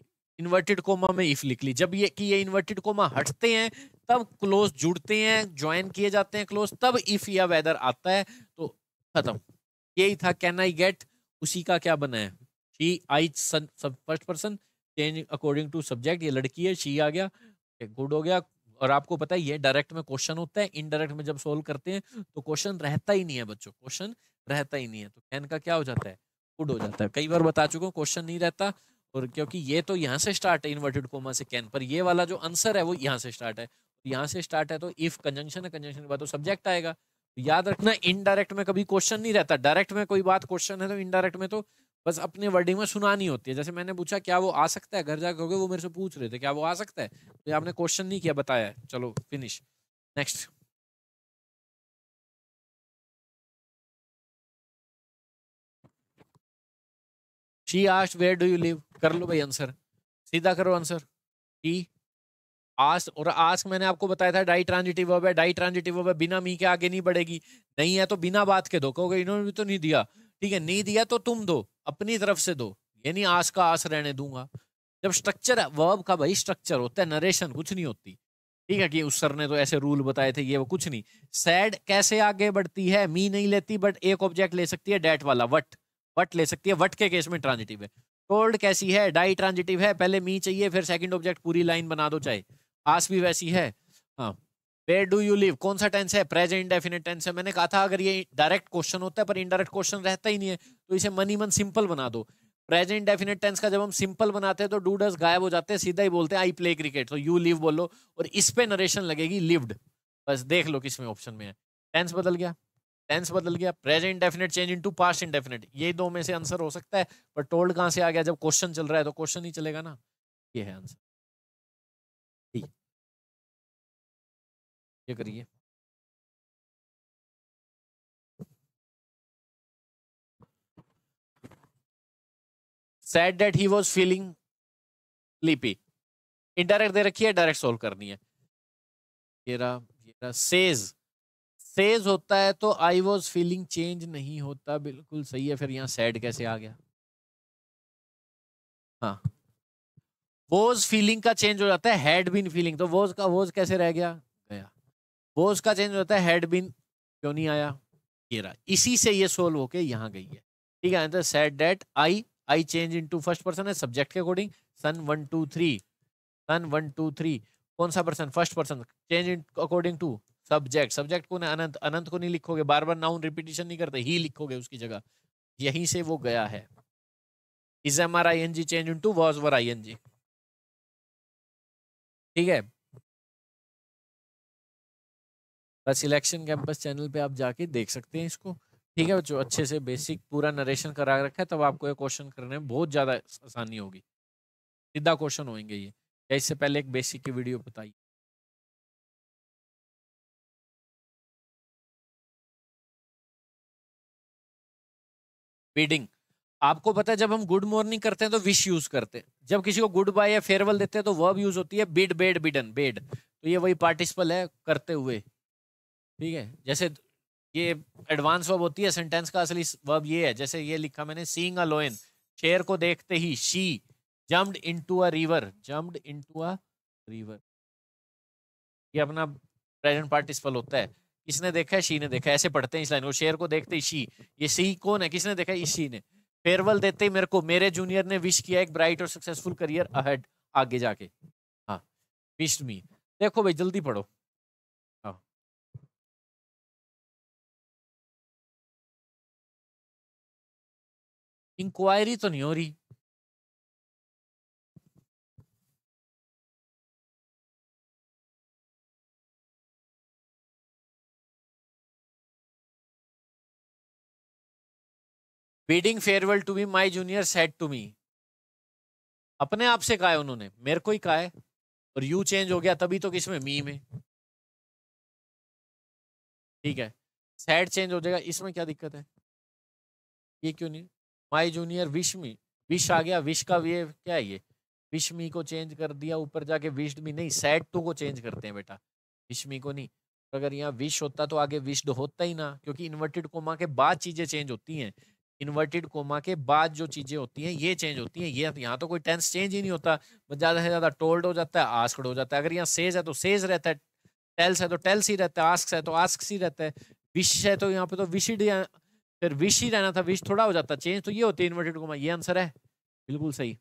इन्वर्टेड कोमा में इफ लिख ली जब ये कि ये इन्वर्टेड कोमा हटते हैं तब क्लोज जुड़ते हैं ज्वाइन किए जाते हैं क्लोज तब इफ या वेदर आता है तो खत्म यही था कैन आई गेट उसी का क्या बना है शी आई सब first person change according to subject ये लड़की है शी आ गया गुड हो गया और आपको पता है ये डायरेक्ट में क्वेश्चन होता है इनडायरेक्ट में जब सोल्व करते हैं तो क्वेश्चन रहता ही नहीं है बच्चों क्वेश्चन रहता ही नहीं है तो कैन का क्या हो जाता है गुड हो जाता है कई बार बता चुका हूँ क्वेश्चन नहीं रहता और क्योंकि ये तो यहाँ से स्टार्ट है इन्वर्टेड कोमा से कैन पर ये वाला जो आंसर है वो यहाँ से स्टार्ट है यहाँ से स्टार्ट है तो इफ कंजंक्शन है कंजंक्शन के बाद तो सब्जेक्ट आएगा तो याद रखना इनडायरेक्ट में कभी क्वेश्चन नहीं रहता डायरेक्ट में कोई बात क्वेश्चन है तो इनडायरेक्ट में तो बस अपने वर्डिंग में सुनानी होती है जैसे मैंने पूछा क्या वो आ सकता है घर जाकर होगे वो मेरे से पूछ रहे थे क्या वो आ सकता है तो आपने क्वेश्चन नहीं किया बताया चलो finish next she asked where do you live कर लो भाई आंसर सीधा करो आंसर की आस्क और आस्क मैंने आपको बताया था डाई ट्रांजिटिव वर्ब है डाई ट्रांजिटिव वर्ब है बिना मी के आगे नहीं बढ़ेगी नहीं है तो बिना बात के दो क्योंकि इन्होंने भी तो नहीं दिया ठीक है नहीं दिया तो तुम दो अपनी तरफ से दो ये नहीं आस का आस रहने दूंगा जब स्ट्रक्चर वर्ब का भाई स्ट्रक्चर होता है नरेशन कुछ नहीं होती ठीक है कि उस सर ने तो ऐसे रूल बताए थे ये वो कुछ नहीं सैड कैसे आगे बढ़ती है मी नहीं लेती बट एक ऑब्जेक्ट ले सकती है डेट वाला वट वट ले सकती है वट के केस में ट्रांजिटिव है कोल्ड कैसी है डाई ट्रांजिटिव है पहले मी चाहिए फिर सेकंड ऑब्जेक्ट पूरी लाइन बना दो चाहे आस भी वैसी है हाँ वेयर डू यू लिव कौन सा टेंस है प्रेजेंट इंडेफिनेट टेंस है मैंने कहा था अगर ये डायरेक्ट क्वेश्चन होता है पर इनडायरेक्ट क्वेश्चन रहता ही नहीं है तो इसे मन ही मन सिंपल बना दो प्रेजेंट डेफिनेट टेंस का जब हम सिंपल बनाते हैं तो डूडर्स गायब हो जाते हैं सीधा ही बोलते हैं आई प्ले क्रिकेट तो यू लिव बोलो और इस पे नरेशन लगेगी लिव्ड बस देख लो किस में ऑप्शन में है टेंस बदल गया टेंस बदल गया present indefinite change into past indefinite ये दो में से आंसर हो सकता है पर टोल्ड कहाँ से आ गया जब क्वेश्चन चल रहा है तो क्वेश्चन ही चलेगा ना ये है आंसर ठीक ये करिए said that he was feeling sleepy indirect दे रखी है डायरेक्ट सोल्व करनी है ये रहा ये रहा सेज फेज होता है तो आई वॉज फीलिंग चेंज नहीं होता बिल्कुल सही है फिर यहाँ सैड कैसे आ गया हाँ वोज फीलिंग का चेंज हो जाता है हैड बीन फीलिंग तो वोज का वोज कैसे रह गया गया वोज का चेंज हो जाता है हैड बीन क्यों नहीं आया ये रहा इसी से ये सोल्व होके यहाँ गई है ठीक है तो said that I I change into first person है सब्जेक्ट के according SON one two three SON one two three कौन सा person first person change in according to subject subject को अनंत अनंत को नहीं लिखोगे बार बार नाउन रिपीटिशन नहीं करते ही लिखोगे उसकी जगह यहीं से वो गया है is am are I N G change into was were I N G ठीक है बस इलेक्शन कैंपस चैनल पे आप जाके देख सकते हैं इसको ठीक है जो अच्छे से बेसिक पूरा नरेशन करा रखा है तब आपको ये क्वेश्चन करने में बहुत ज़्यादा आसानी होगी सीधा क्वेश्चन होंगे ये या इससे पहले एक बेसिक की वीडियो बताइए बीडिंग आपको पता है जब हम गुड मॉर्निंग करते हैं तो विश यूज करते हैं जब किसी को गुड बाय या फेयरवेल देते हैं तो वर्ब यूज होती है बिड बेड बिडन बेड तो ये वही पार्टिसिपल है करते हुए ठीक है जैसे ये एडवांस वर्ब होती है सेंटेंस का असली वर्ब ये है जैसे ये लिखा मैंने सींग अ लोयन शेर को देखते ही she jumped into a river jumped into a river ये अपना प्रेजेंट पार्टिसिपल होता है इसने देखा है शी ने देखा ऐसे पढ़ते हैं इस लाइन को शेर को देखते शी ये सी कौन है किसने देखा इस शी ने फेयरवेल देते ही मेरे को मेरे जूनियर ने विश किया एक ब्राइट और सक्सेसफुल करियर अहेड आगे जाके हाँ विश मी देखो भाई जल्दी पढ़ो हाँ इंक्वायरी तो नहीं हो रही bidding farewell to be my junior said to me अपने आप से कहा है उन्होंने मेरे को ही कहा है और यू चेंज हो गया तभी तो किसमें मी में ठीक है सेट चेंज हो जाएगा इसमें क्या दिक्कत है ये क्यों नहीं my junior wish me wish आ गया विश का वे क्या है ये विश मी को चेंज कर दिया ऊपर जाके विश्ड मी नहीं सेट टू को चेंज करते हैं बेटा विश मी को नहीं अगर यहाँ विश होता तो आगे विश्ड होता ही ना क्योंकि इन्वर्टेड कोमा के बाद चीज़ें चेंज होती हैं इन्वर्टेड कोमा के बाद जो चीज़ें होती हैं ये चेंज होती हैं ये यहाँ तो कोई टेंस चेंज ही नहीं होता बस ज़्यादा से ज़्यादा टोल्ड हो जाता है आस्कड हो जाता है अगर यहाँ सेज है तो सेज रहता है टेल्स है तो टेल्स ही रहता है आस्क है तो आस्क ही रहता है विश है तो यहाँ पे तो विशिड या फिर विश ही रहना था विश थोड़ा हो जाता चेंज तो ये होती है इन्वर्टेड कोमा ये आंसर है बिल्कुल सही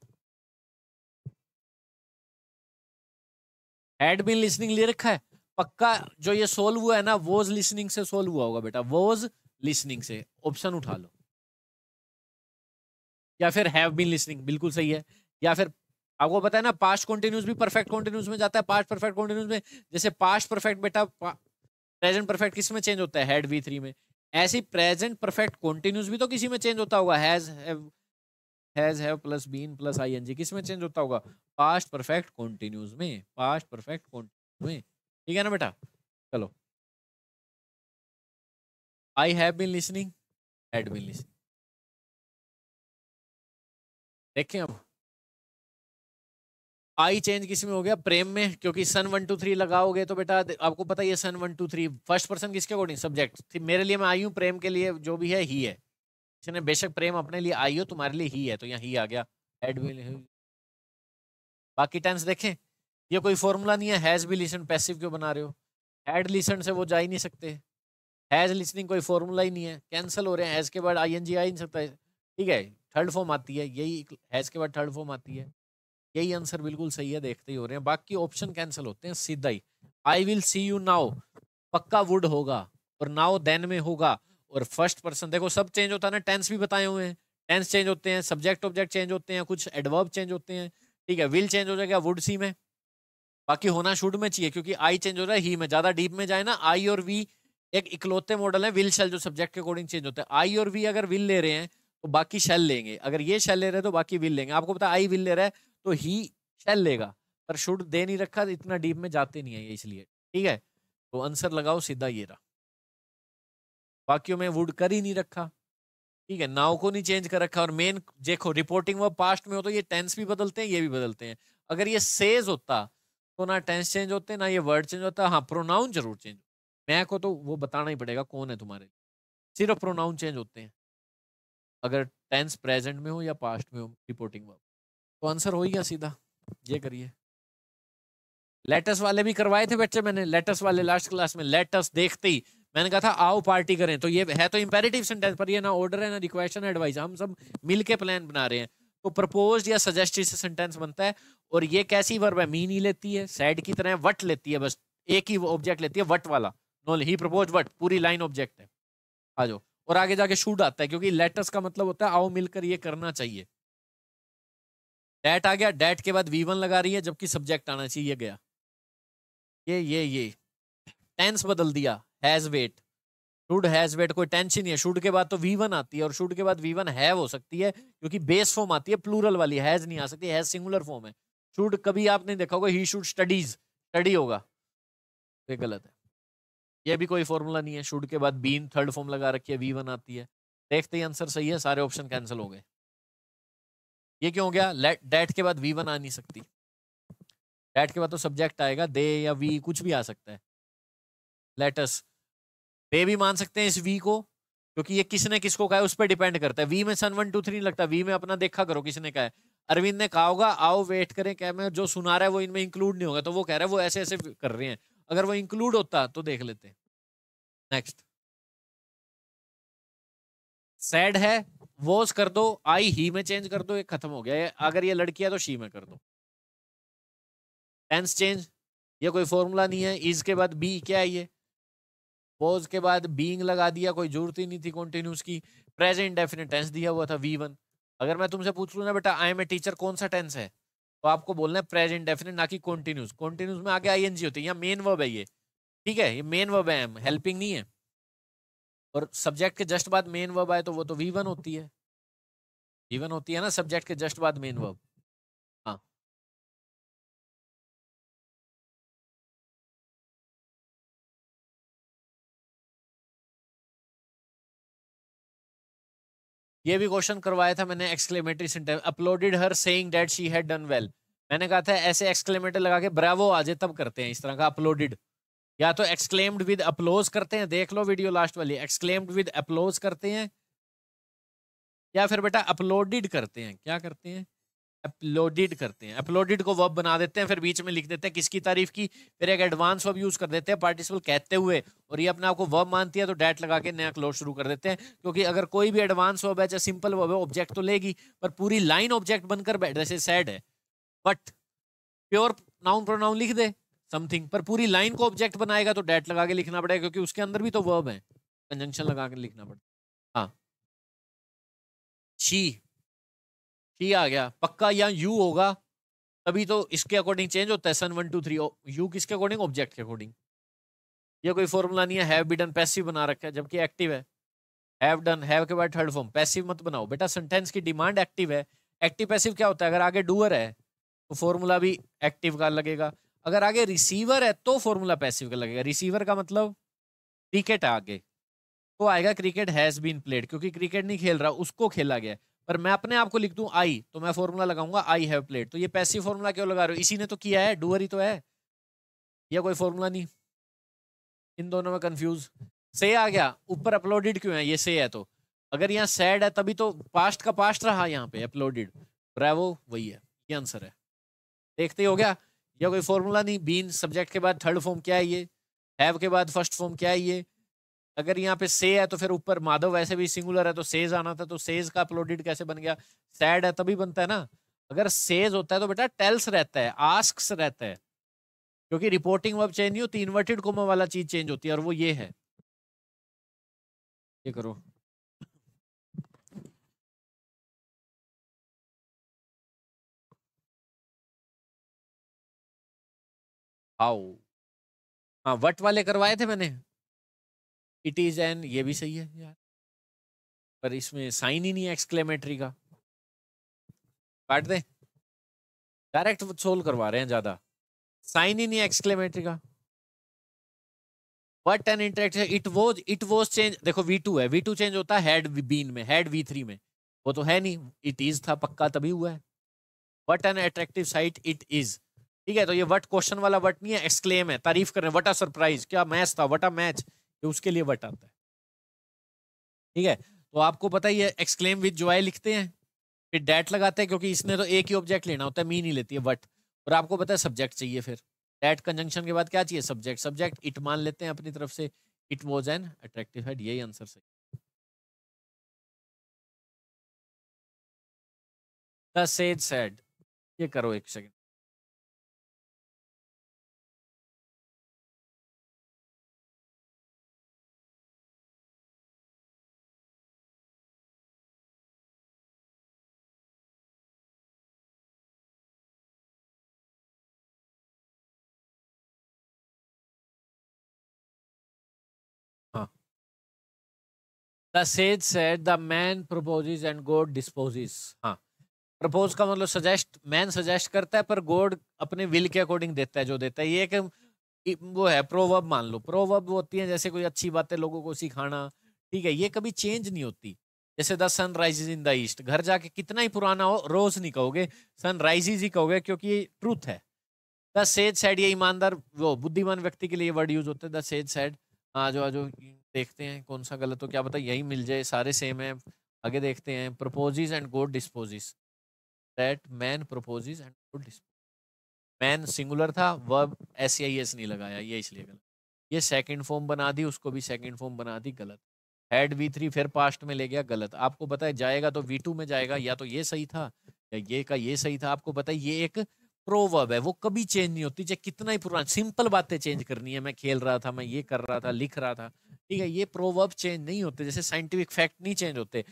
हैड बीन लिसनिंग ले रखा है पक्का जो ये सोल्व हुआ है ना वोज लिसनिंग से सोल्व हुआ होगा बेटा वोज लिसनिंग से ऑप्शन उठा लो या फिर हैव बीन लिसनिंग बिल्कुल सही है या फिर आपको पता है ना पास्ट कॉन्टिन्यूस भी परफेक्ट कॉन्टिन्यूस में जाता है पास्ट परफेक्ट कॉन्टिन्यूस में जैसे पास्ट परफेक्ट बेटा प्रेजेंट परफेक्ट किस में चेंज होता है हेड वी थ्री में ऐसी प्रेजेंट परफेक्ट कॉन्टिन्यूस भी तो किसी में चेंज होता होगा has have has have plus been plus I N G किस में चेंज होता होगा पास्ट परफेक्ट कॉन्टिन्यूस में पास्ट परफेक्ट कॉन्टिन्यूस में ठीक है ना बेटा चलो I have been listening had been listening देखें अब आई चेंज किस में हो गया प्रेम में क्योंकि सन वन टू थ्री लगाओगे तो बेटा आपको पता ही है सन one two three first person किसके अकॉर्डिंग सब्जेक्ट मेरे लिए मैं आई हूँ प्रेम के लिए जो भी है ही है इसने बेशक प्रेम अपने लिए आई हो तुम्हारे लिए ही है तो यहाँ ही आ गया एड बाकी टेंस देखें ये कोई फॉर्मूला नहीं हैज़ भी लिसन पैसिव क्यों बना रहे हो हैड लिसन से वो जा ही नहीं सकते हैज़ लिसनिंग कोई फॉर्मूला ही नहीं है कैंसिल हो रहे हैं हैज़ के बाद आई एन जी आ ही नहीं सकता ठीक है थर्ड फॉर्म आती है यही हैज के बाद थर्ड फॉर्म आती है यही आंसर बिल्कुल सही है देखते ही हो रहे हैं बाकी ऑप्शन कैंसिल होते हैं सीधा ही I will see you now पक्का वुड होगा और नाउ देन में होगा और फर्स्ट पर्सन देखो सब चेंज होता है ना टेंस भी बताए हुए हैं टेंस चेंज होते हैं सब्जेक्ट ऑब्जेक्ट चेंज होते हैं कुछ एडवर्ब चेंज होते हैं ठीक है विल चेंज हो जाएगा वुड सी में बाकी होना शुड में चाहिए क्योंकि आई चेंज हो रहा है ही में ज्यादा डीप में जाए ना आई और वी एक इकलौते मॉडल है विल शेल जो सब्जेक्ट के अकॉर्डिंग चेंज होता है आई और वी अगर विल ले रहे हैं तो बाकी शेल लेंगे अगर ये शेल ले रहे तो बाकी विल लेंगे आपको पता आई विल ले रहा है तो ही शेल लेगा पर शुड दे नहीं रखा तो इतना डीप में जाते नहीं है ये इसलिए ठीक है तो आंसर लगाओ सीधा ये रहा बाकियों में वुड कर ही नहीं रखा ठीक है नाव को नहीं चेंज कर रखा और मेन देखो रिपोर्टिंग वो पास्ट में हो तो ये टेंस भी बदलते हैं ये भी बदलते हैं अगर ये सेज होता तो ना टेंस चेंज होते ना ये वर्ड चेंज होता हाँ प्रोनाउन जरूर चेंज मैं को तो वो बताना ही पड़ेगा कौन है तुम्हारे सिर्फ प्रोनाउन चेंज होते हैं अगर टेंस प्रेजेंट में हो या पास्ट में हो रिपोर्टिंग वर्ब तो आंसर हो ही गया सीधा ये करिए लेटस वाले भी करवाए थे बच्चे मैंने लेटस वाले लास्ट क्लास में लेटस देखते ही मैंने कहा था आओ पार्टी करें तो ये है तो इंपेरेटिव सेंटेंस पर ये ना ऑर्डर है ना रिक्वेस्ट है एडवाइस हम सब मिलके प्लान बना रहे हैं तो प्रपोज या सजेस्टिव से सेंटेंस बनता है और ये कैसी वर्ब है मीन ही लेती है सैड की तरह वट लेती है बस एक ही ऑब्जेक्ट लेती है वट वाला नो ही प्रपोज वट पूरी लाइन ऑब्जेक्ट है आ जाओ और आगे जाके शूट आता है क्योंकि लेटर्स का मतलब होता है आओ मिलकर ये करना चाहिए डेट आ गया डेट के बाद वी वन लगा रही है जबकि सब्जेक्ट आना चाहिए ये गया ये ये ये टेंस बदल दिया has wait should has wait कोई टेंशन नहीं है शूड के बाद तो वी वन आती है और शूड के बाद वी वन हैव हो सकती है क्योंकि बेस फॉर्म आती है प्लूरल वाली हैज नहीं आ सकती हैज सिंगुलर फॉर्म है शूड कभी आपने देखा होगा ही शुड स्टडीज स्टडी होगा ये गलत है ये भी कोई फॉर्मूला नहीं है शुड के बाद बीन थर्ड फॉर्म लगा रखी है वी वन आती है देखते ही आंसर सही है सारे ऑप्शन कैंसिल हो गए ये क्यों हो गया लेट डेट के बाद वी वन आ नहीं सकती डेट के बाद तो सब्जेक्ट आएगा दे या वी कुछ भी आ सकता है लेटस दे भी मान सकते हैं इस वी को क्योंकि ये किसने किसको कहा है उस पर डिपेंड करता है वी में सन वन टू थ्री लगता वी में अपना देखा करो किसने कहा है अरविंद ने कहा होगा आओ वेट करें क्या मैं जो सुना रहा है वो इनमें इंक्लूड नहीं होगा तो वो कह रहा है वो ऐसे ऐसे कर रहे हैं अगर वो इंक्लूड होता तो देख लेते नेक्स्ट सैड है वोज कर दो आई ही में चेंज कर दो ये खत्म हो गया अगर ये लड़की है तो शी में कर दो टेंस चेंज ये कोई फॉर्मूला नहीं है इज के बाद बी क्या है ये वोज के बाद बींग लगा दिया कोई जरूरत ही नहीं थी कॉन्टिन्यूस की प्रेजेंट डेफिनेट टेंस दिया हुआ था वी वन अगर मैं तुमसे पूछ लू ना बेटा आई एम ए टीचर कौन सा टेंस है तो आपको बोलना है प्रेजेंट डेफिनेट ना कि कॉन्टिन्यूस कॉन्टिन्यूस में आगे आई होती है यहाँ मेन वर्ब है ये ठीक है ये मेन वर्ब है हेल्पिंग नहीं है और सब्जेक्ट के जस्ट बाद मेन वर्ब आए तो वो तो वी वन होती है वी वन होती है ना सब्जेक्ट के जस्ट बाद मेन वर्ब ये भी क्वेश्चन करवाया था मैंने exclamatory sentence applauded her saying that she had done well मैंने कहा था ऐसे एक्सक्लेमेटर लगा के ब्रावो आज तब करते हैं इस तरह का अपलोडेड या तो एक्सक्लेम्ड विद अपलोज करते हैं देख लो वीडियो लास्ट वाली एक्सक्लेम्ड विद अपलोज करते हैं या फिर बेटा अपलोडेड करते हैं क्या करते हैं अपलोडेड करते हैं अपलोडेड को वर्ब बना देते हैं फिर बीच में लिख देते हैं किसकी तारीफ की फिर एक एडवांस वर्ब यूज कर देते हैं पार्टिसिपल कहते हुए और ये अपने आपको वर्ब मानती है तो डैट लगा के नया क्लोज शुरू कर देते हैं क्योंकि अगर कोई भी एडवांस वर्ब है चाहे सिंपल वर्ब है ऑब्जेक्ट तो लेगी पर पूरी लाइन ऑब्जेक्ट बनकर बैठ जैसे सैड है बट प्योर नाउन प्रोनाउन लिख दे समथिंग पर पूरी लाइन को ऑब्जेक्ट बनाएगा तो डैट लगा के लिखना पड़ेगा क्योंकि उसके अंदर भी तो वर्ब है कंजंक्शन लगा के लिखना पड़ता हाँ शी टी आ गया पक्का या यू होगा तभी तो इसके अकॉर्डिंग चेंज होता है सन वन टू थ्री यू किसके अकॉर्डिंग ऑब्जेक्ट के अकॉर्डिंग ये कोई फॉर्मूला नहीं है हैव बी डन पैसिव बना रखा है जबकि एक्टिव है हैव डन हैव के बाद थर्ड फॉर्म पैसिव मत बनाओ बेटा सेंटेंस की डिमांड एक्टिव है एक्टिव पैसिव क्या होता है अगर आगे डूअर है तो फॉर्मूला भी एक्टिव का लगेगा अगर आगे रिसीवर है तो फॉर्मूला पैसिव का लगेगा रिसीवर का मतलब क्रिकेट है आगे तो आएगा क्रिकेट हैज़ बीन प्लेड क्योंकि क्रिकेट नहीं खेल रहा उसको खेला गया पर मैं अपने आप को लिख दूं आई तो मैं फॉर्मूला लगाऊंगा आई हैव प्लेड तो ये पैसिव फॉर्मूला क्यों लगा रहे हो इसी ने तो किया है डूअर ही तो है या कोई फॉर्मूला नहीं इन दोनों में कंफ्यूज से आ गया ऊपर अपलोडेड क्यों है ये से है तो अगर यहाँ सैड है तभी तो पास्ट का पास्ट रहा यहाँ पे अपलोडेड ब्रैवो वही है ये आंसर है देखते ही हो गया या कोई फॉर्मूला नहीं बीन सब्जेक्ट के बाद थर्ड फॉर्म क्या है ये हैव के बाद फर्स्ट फॉर्म क्या है ये अगर यहाँ पे से है तो फिर ऊपर माधव वैसे भी सिंगुलर है तो सेज आना था तो सेज का अपलोडेड कैसे बन गया सैड है तभी बनता है ना अगर सेज होता है तो बेटा टेल्स रहता है आस्क रहता है क्योंकि रिपोर्टिंग वर्ब चेंज नहीं होती इन्वर्टेड कोमो वाला चीज चेंज होती है और वो ये है ये करो आओ हाँ वट वाले करवाए थे मैंने इट इज एन ये भी सही है यार पर इसमें साइन ही नहीं है एक्सक्लेमेटरी का काट दें डायरेक्ट सोल्व करवा रहे हैं ज्यादा साइन ही नहीं है एक्सक्लेमेटरी का but an interact it was it was change देखो वी टू है वी टू चेंज होता है हेड बीन में हेड वी थ्री में वो तो है नहीं इट इज था पक्का तभी हुआ है what an attractive sight it is ठीक है तो ये वट क्वेश्चन वाला वट नहीं है एक्सक्लेम है तारीफ कर रहे हैं वट अ सरप्राइज क्या मैच था वट अ मैच तो उसके लिए वट आता है ठीक है तो आपको पता ही है एक्सक्लेम विद जो लिखते हैं फिर डैट लगाते हैं क्योंकि इसने तो एक ही ऑब्जेक्ट लेना होता है मी नहीं लेती है वट और आपको पता है सब्जेक्ट चाहिए फिर डैट कंजंक्शन के बाद क्या चाहिए सब्जेक्ट सब्जेक्ट इट मान लेते हैं अपनी तरफ से it was an attractive head यही आंसर सही द सेज सेड ये करो एक second the sage said the man proposes and God disposes हाँ प्रपोज का मतलब सजेस्ट मैन सजेस्ट करता है पर गोड अपने विल के अकॉर्डिंग देता है जो देता है ये एक वो है प्रोवर्ब मान लो प्रोवर्ब होती है जैसे कोई अच्छी बातें लोगों को सिखाना ठीक है ये कभी चेंज नहीं होती जैसे the sun rises in the east घर जाके कितना ही पुराना हो रोज नहीं कहोगे सन राइजेज ही कहोगे क्योंकि ये ट्रूथ है द सेज सैड ये ईमानदार वो बुद्धिमान व्यक्ति के लिए वर्ड यूज होता है द सेज सैड हाँ, जो जो देखते हैं कौन सा गलत हो क्या पता यही मिल जाए सारे सेम है आगे देखते हैं proposes and God disposes that man proposes and God dispose man singular था वह एस आई एस नहीं लगाया ये इसलिए गलत ये सेकंड फॉर्म बना दी उसको भी सेकंड फॉर्म बना दी गलत हैड वी थ्री फिर पास्ट में ले गया गलत आपको पता है जाएगा तो वी टू में जाएगा या तो ये सही था या ये का ये सही था आपको पता है ये एक प्रोवर्ब है वो कभी चेंज नहीं होती चाहे कितना ही पुराना सिंपल बातें चेंज करनी है मैं खेल रहा था मैं ये कर रहा था लिख रहा था ठीक है ये प्रोवर्ब चेंज नहीं होते जैसे साइंटिफिक फैक्ट नहीं चेंज होते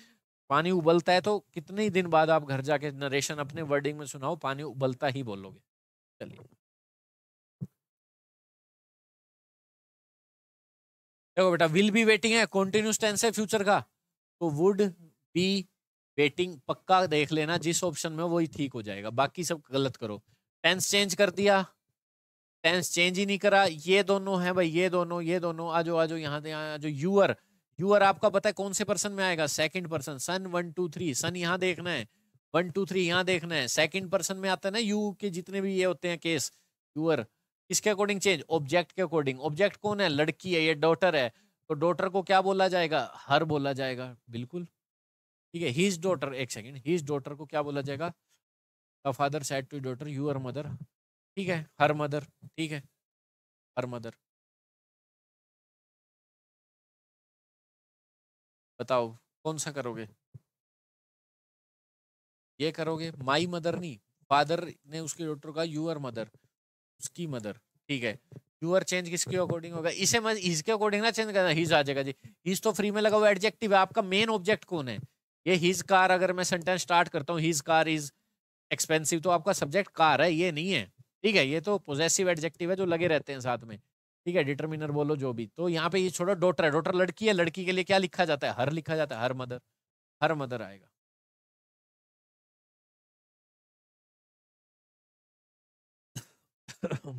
पानी उबलता है तो कितने ही दिन बाद आप घर जाके नरेशन अपने वर्डिंग में सुनाओ पानी उबलता ही बोलोगे चलिए देखो बेटा विल बी वेटिंग है कॉन्टिन्यूस टेंस है फ्यूचर का तो वुड बी वेटिंग पक्का देख लेना जिस ऑप्शन में वही ठीक हो जाएगा बाकी सब गलत करो टेंस चेंज कर दिया टेंस चेंज ही नहीं करा ये दोनों हैं भाई ये दोनों ये दोनों आ जाओ आ जाओ यहाँ आज जो यूअर यूअर आपका पता है कौन से पर्सन में आएगा सेकंड पर्सन सन वन टू थ्री सन यहाँ देखना है वन टू थ्री यहाँ देखना है सेकंड पर्सन में आता है ना यू के जितने भी ये होते हैं केस यूअर इसके अकॉर्डिंग चेंज ऑब्जेक्ट के अकॉर्डिंग ऑब्जेक्ट कौन है लड़की है ये डॉटर है तो डॉटर को क्या बोला जाएगा हर बोला जाएगा बिल्कुल ठीक है हिज डॉटर एक सेकेंड हिज डॉटर को क्या बोला जाएगा the father said to daughter you are mother ठीक है हर हम्म। मदर ठीक है हर मदर बताओ कौन सा करोगे ये करोगे माई मदर नहीं फादर ने उसके डॉटर का यू आर मदर उसकी मदर ठीक है यू आर चेंज किसके अकॉर्डिंग होगा इसे मैं इसके अकॉर्डिंग ना चेंज करना हिज आ जाएगा जी हिज तो फ्री में लगा हुआ एडजेक्टिव है आपका मेन ऑब्जेक्ट कौन है ये हिज कार अगर मैं सेंटेंस स्टार्ट करता हूँ हिज कार इज एक्सपेंसिव तो आपका सब्जेक्ट कार है ये नहीं है ठीक है ये तो पोजेसिव एडजेक्टिव है जो लगे रहते हैं साथ में ठीक है डिटरमिनर बोलो जो भी तो यहाँ पे ये छोड़ो डॉटर है डोटर लड़की है लड़की के लिए क्या लिखा जाता है हर लिखा जाता है हर मदर हर मदर आएगा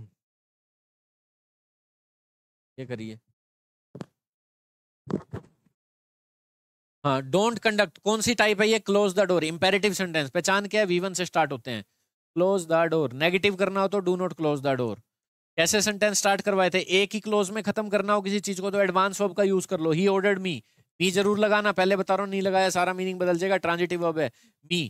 ये करिए हाँ डोंट कंडक्ट कौन सी टाइप है ये close the door imperative sentence पहचान क्या है वी वन से स्टार्ट होते हैं क्लोज द डोर नेगेटिव करना हो तो do not close the door कैसे सेंटेंस स्टार्ट करवाए थे एक ही क्लोज में खत्म करना हो किसी चीज को तो एडवांस वर्ब का यूज कर लो ही ऑर्डर्ड मी मी जरूर लगाना पहले बता रहा हूँ नहीं लगाया सारा मीनिंग बदल जाएगा ट्रांजिटिव वर्ब है मी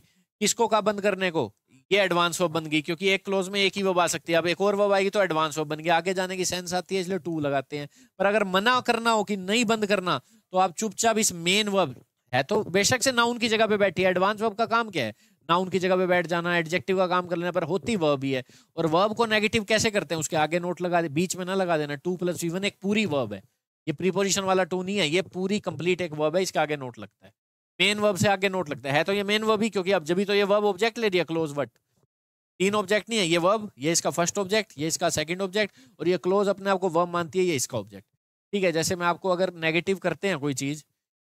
किसको कहा बंद करने को ये एडवांस वर्ब बन गई क्योंकि एक क्लोज में एक ही वर्ब आ सकती है अब एक और वर्ब आएगी तो एडवांस वर्ब बन गई आगे जाने की सेंस आती है इसलिए टू लगाते हैं पर अगर मना करना हो कि नहीं बंद करना तो आप चुपचाप इस मेन वर्ब है तो बेशक से नाउन की जगह पे बैठी है एडवांस वर्ब का काम क्या है नाउन की जगह पे बैठ जाना एडजेक्टिव का काम कर लेना पर होती वर्ब ही है और वर्ब को नेगेटिव कैसे करते हैं उसके आगे नोट लगा दे बीच में ना लगा देना टू प्लस इवन एक पूरी वर्ब है ये प्रीपोजिशन वाला टू नहीं है ये पूरी कंप्लीट एक वर्ब है इसके आगे नोट लगता है मेन वर्ब से आगे नोट लगता है, है तो ये मेन वर्ब ही क्योंकि अब जब तो ये वर्ब ऑब्जेक्ट ले लिया क्लोज वट तीन ऑब्जेक्ट नहीं है ये वर्ब ये इसका फर्स्ट ऑब्जेक्ट ये इसका सेकंड ऑब्जेक्ट और ये क्लोज अपने आप को वर्ब मानती है ये इसका ऑब्जेक्ट ठीक है जैसे मैं आपको अगर नेगेटिव करते हैं कोई चीज़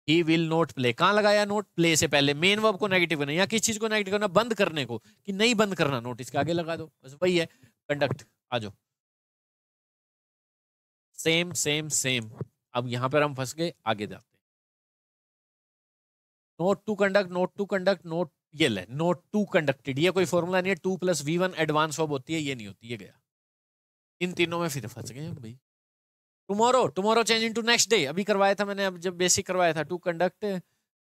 ही विल नोट प्ले कहाँ लगाया नोट प्ले से पहले मेन वर्ब को नेगेटिव करना या किस चीज़ को नेगेटिव करना बंद करने को कि नहीं बंद करना नोट इसके आगे लगा दो बस वही है कंडक्ट आ जाओ सेम सेम सेम अब यहां पर हम फंस गए आगे जाते हैं not to conduct not to conduct not ये ले नोट टू कंडक्टेड ये कोई फॉर्मूला नहीं है to plus V one advance verb होती है ये नहीं होती ये गया इन तीनों में फिर फंस गए हम भाई tomorrow tomorrow change into next day अभी करवाया था मैंने अब जब बेसिक करवाया था to conduct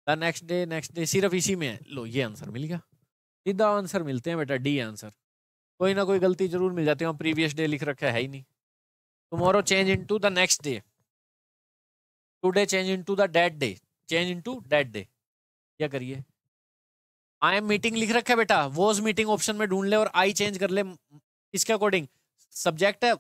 the next day next day सिर्फ इसी में है लो ये आंसर मिल गया सीधा आंसर मिलते हैं बेटा डी आंसर कोई ना कोई गलती जरूर मिल जाती है प्रीवियस डे लिख रखा है ही नहीं tomorrow change to the next day day change to the that day change to that day क्या करिए आई एम मीटिंग लिख रखा है बेटा वोज मीटिंग ऑप्शन में ढूंढ ले और आई चेंज कर ले इसके अकॉर्डिंग सब्जेक्ट है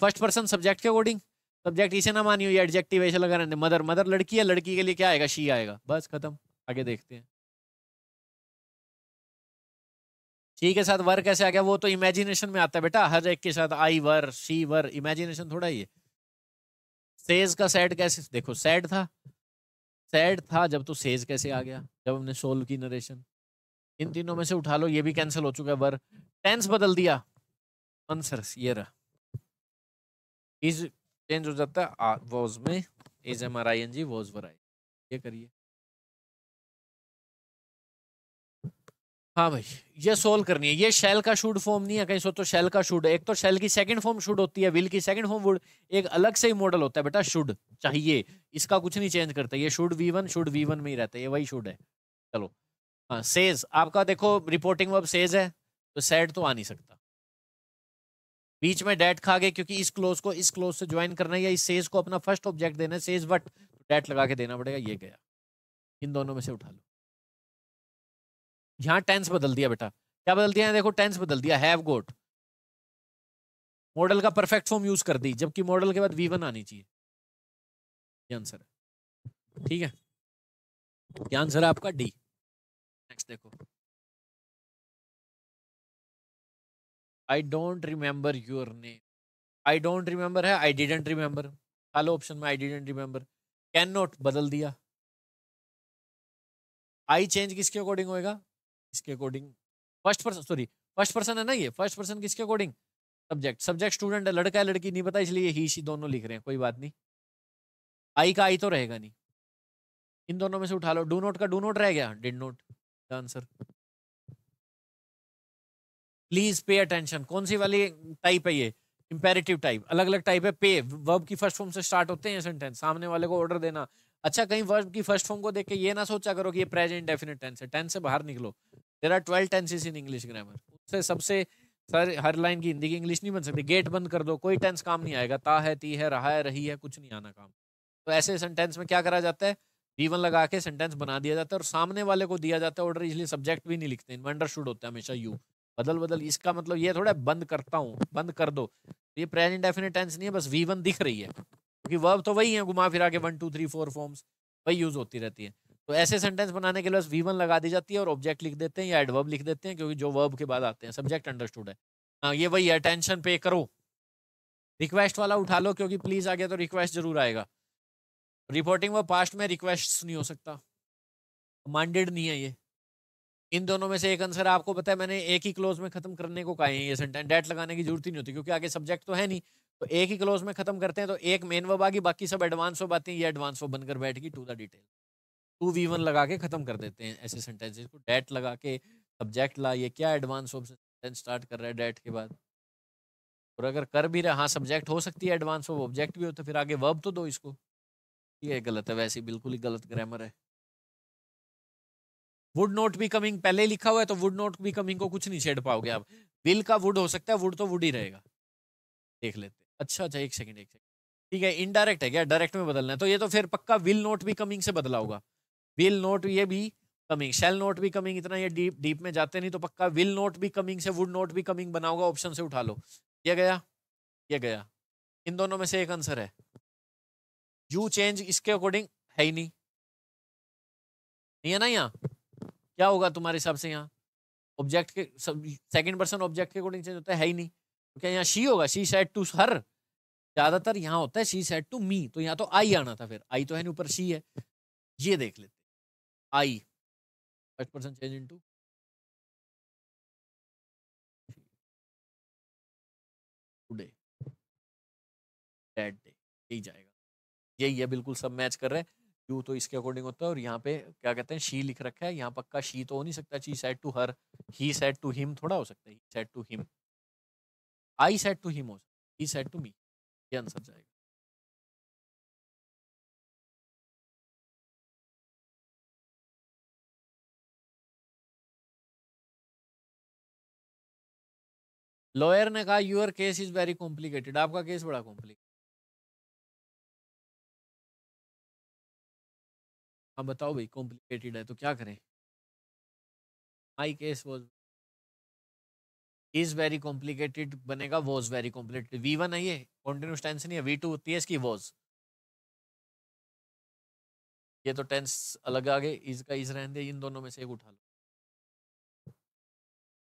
फर्स्ट पर्सन सब्जेक्ट के अकॉर्डिंग सब्जेक्ट इसे ना मानी हुई एडजेक्टिव ऐसे लगा रहे मदर मदर लड़की है लड़की के लिए क्या आएगा शी आएगा बस खत्म आगे देखते हैं शी के साथ वर कैसे आ गया वो तो इमेजिनेशन में आता है बेटा हर एक के साथ आई वर शी वर इमेजिनेशन थोड़ा ही है सेज का सैड कैसे देखो सैड था सैड था जब तो सेज कैसे आ गया जब हमने सोल की नरेशन इन तीनों में से उठा लो ये भी कैंसिल हो चुका है वर टेंस बदल दिया आंसर ये रहा इज चेंज हो जाता है वॉज में is am are I N G was were I ये करिए हाँ भाई ये सोल्व करनी है ये शेल का शूड फॉर्म नहीं है कहीं सोचो शेल का शूड एक तो शेल की सेकंड फॉर्म शूड होती है विल की सेकंड फॉर्म वुड एक अलग से ही मॉडल होता है बेटा शुड चाहिए इसका कुछ नहीं चेंज करता ये should V one should V one में ही रहता है ये वही शुड है चलो हाँ सेज आपका देखो रिपोर्टिंग वर्ब सेज है तो सेड तो आ नहीं सकता बीच में डेट खा गए क्योंकि इस क्लोज को इस क्लोज से ज्वाइन करना है या इस सेज को अपना फर्स्ट ऑब्जेक्ट देना है सेज वट डेट लगा के देना पड़ेगा ये गया इन दोनों में से उठा लो यहाँ टेंस बदल दिया बेटा क्या बदल दिया है देखो टेंस बदल दिया हैव गोट मॉडल का परफेक्ट फॉर्म यूज कर दी जबकि मॉडल के बाद वी वन आनी चाहिए ये आंसर है ठीक है ये आंसर है आपका डी नेक्स्ट देखो I don't remember your name I don't remember है आई डिडेंट रिमेंबर पहले ऑप्शन में I didn't remember can not बदल दिया आई चेंज किसके अकॉर्डिंग होएगा इसके according first person sorry first person है ना ये फर्स्ट पर्सन किसके अकॉर्डिंग सब्जेक्ट सब्जेक्ट स्टूडेंट है लड़का है लड़की नहीं पता इसलिए ही शी दोनों लिख रहे हैं कोई बात नहीं आई का आई तो रहेगा नहीं इन दोनों में से उठा लो डू नोट का डू नोट रह गया did not the answer please pay attention कौन सी वाली टाइप है ये इंपेरेटिव टाइप अलग अलग टाइप है पे वर्ब की फर्स्ट फॉर्म से स्टार्ट होते हैं सेंटेंस सामने वाले को ऑर्डर देना अच्छा कहीं वर्ब की फर्स्ट फॉर्म को देख के ये ना सोचा करो कि ये प्रेजेंट डेफिनेट टेंस है टेंस से बाहर निकलो there are twelve tenses in English grammar उससे सबसे सर हर लाइन की हिंदी की इंग्लिश नहीं बन सकती गेट बंद कर दो कोई टेंस काम नहीं आएगा ता है ती है रहा है रही है कुछ नहीं आना काम तो ऐसे सेंटेंस में क्या करा जाता है बीवन लगा के सेंटेंस बना दिया जाता है और सामने वाले को दिया जाता है ऑर्डर इसलिए सब्जेक्ट भी नहीं लिखते इन्वेंडर शुड होता है हमेशा यू बदल बदल इसका मतलब ये थोड़ा बंद करता हूँ बंद कर दो ये प्रेजेंट डेफिनेट टेंस नहीं है बस वी वन दिख रही है क्योंकि वर्ब तो वही है घुमा फिरा के one two three four forms वही यूज़ होती रहती है तो ऐसे सेंटेंस बनाने के लिए बस वी वन लगा दी जाती है और ऑब्जेक्ट लिख देते हैं या एडवर्ब लिख देते हैं क्योंकि जो वर्ब के बाद आते हैं सब्जेक्ट अंडरस्टूड है हाँ ये वही है टेंशन पे करो रिक्वेस्ट वाला उठा लो क्योंकि प्लीज़ आ गया तो रिक्वेस्ट जरूर आएगा रिपोर्टिंग व पास्ट में रिक्वेस्ट नहीं हो सकता मांडेड नहीं है ये इन दोनों में से एक आंसर आपको पता है मैंने एक ही क्लोज में खत्म करने को कहा है ये सेंटेंस डेट लगाने की जरूरत ही नहीं होती क्योंकि आगे सब्जेक्ट तो है नहीं तो एक ही क्लोज में खत्म करते हैं तो एक मेन वब आगी बाकी सब एडवांस वर्ब आती है ये एडवांस वर्ब बनकर बैठगी to the detail to V one लगा के खत्म कर देते हैं ऐसे सेंटेंसेज को डेट लगा के सब्जेक्ट ला ये क्या एडवांस वब सेंटेंस स्टार्ट कर रहा है डेट के बाद और अगर कर भी रहा हाँ सब्जेक्ट हो सकती है एडवांस वर्ब ऑब्जेक्ट भी हो तो फिर आगे वब तो दो इसको ये गलत है वैसे बिल्कुल ही गलत ग्रामर है वुड नॉट बी कमिंग पहले लिखा हुआ है तो वुड नॉट बी कमिंग को कुछ नहीं छेड़ पाओगे आप विल का वुड हो सकता है वुड तो वुड ही रहेगा देख लेते अच्छा अच्छा एक सेकेंड एक सेकेंड ठीक है इनडायरेक्ट है क्या डायरेक्ट में बदलना है तो ये तो फिर पक्का विल नॉट बी कमिंग से बदला होगा विल नॉट ये भी coming shall not be coming इतना ये डीप डीप में जाते नहीं तो पक्का विल नॉट बी कमिंग से वुड नॉट बी कमिंग बना होगा ऑप्शन से उठा लो ये गया ये गया इन दोनों में से एक आंसर है यू चेंज इसके अकॉर्डिंग है ही नहीं नहीं है ना यहाँ क्या होगा तुम्हारे हिसाब से यहाँ ऑब्जेक्ट के सेकंड पर्सन ऑब्जेक्ट के अकॉर्डिंग चेंज होता है, है ही नहीं तो क्या यहाँ शी होगा शी सेट टू हर ज़्यादातर यहाँ होता है शी सेट टू मी तो यहाँ तो आई आना था फिर आई तो है नहीं ऊपर शी है ये देख लेते I first person change into that day यही जाएगा यही है बिल्कुल सब मैच कर रहे हैं यू तो इसके अकॉर्डिंग होता है और यहाँ पे क्या कहते हैं शी लिख रखा है यहाँ पक्का शी तो हो नहीं सकता she said to her he said to him थोड़ा हो सकता है said to him I said to him हो सकता है ही सेट टू मी ये आंसर जाएगा लॉयर ने कहा your case is very complicated आपका केस बड़ा कॉम्प्लिकेट हाँ बताओ भाई कॉम्प्लिकेटेड है तो क्या करें my case was is very complicated बनेगा was very complicated V one है ये कॉन्टिन्यूस टेंस नहीं है वी टू होती है इसकी वॉज ये तो टेंस अलग आ गए इज का इज रहने दे इन दोनों में से एक उठा लो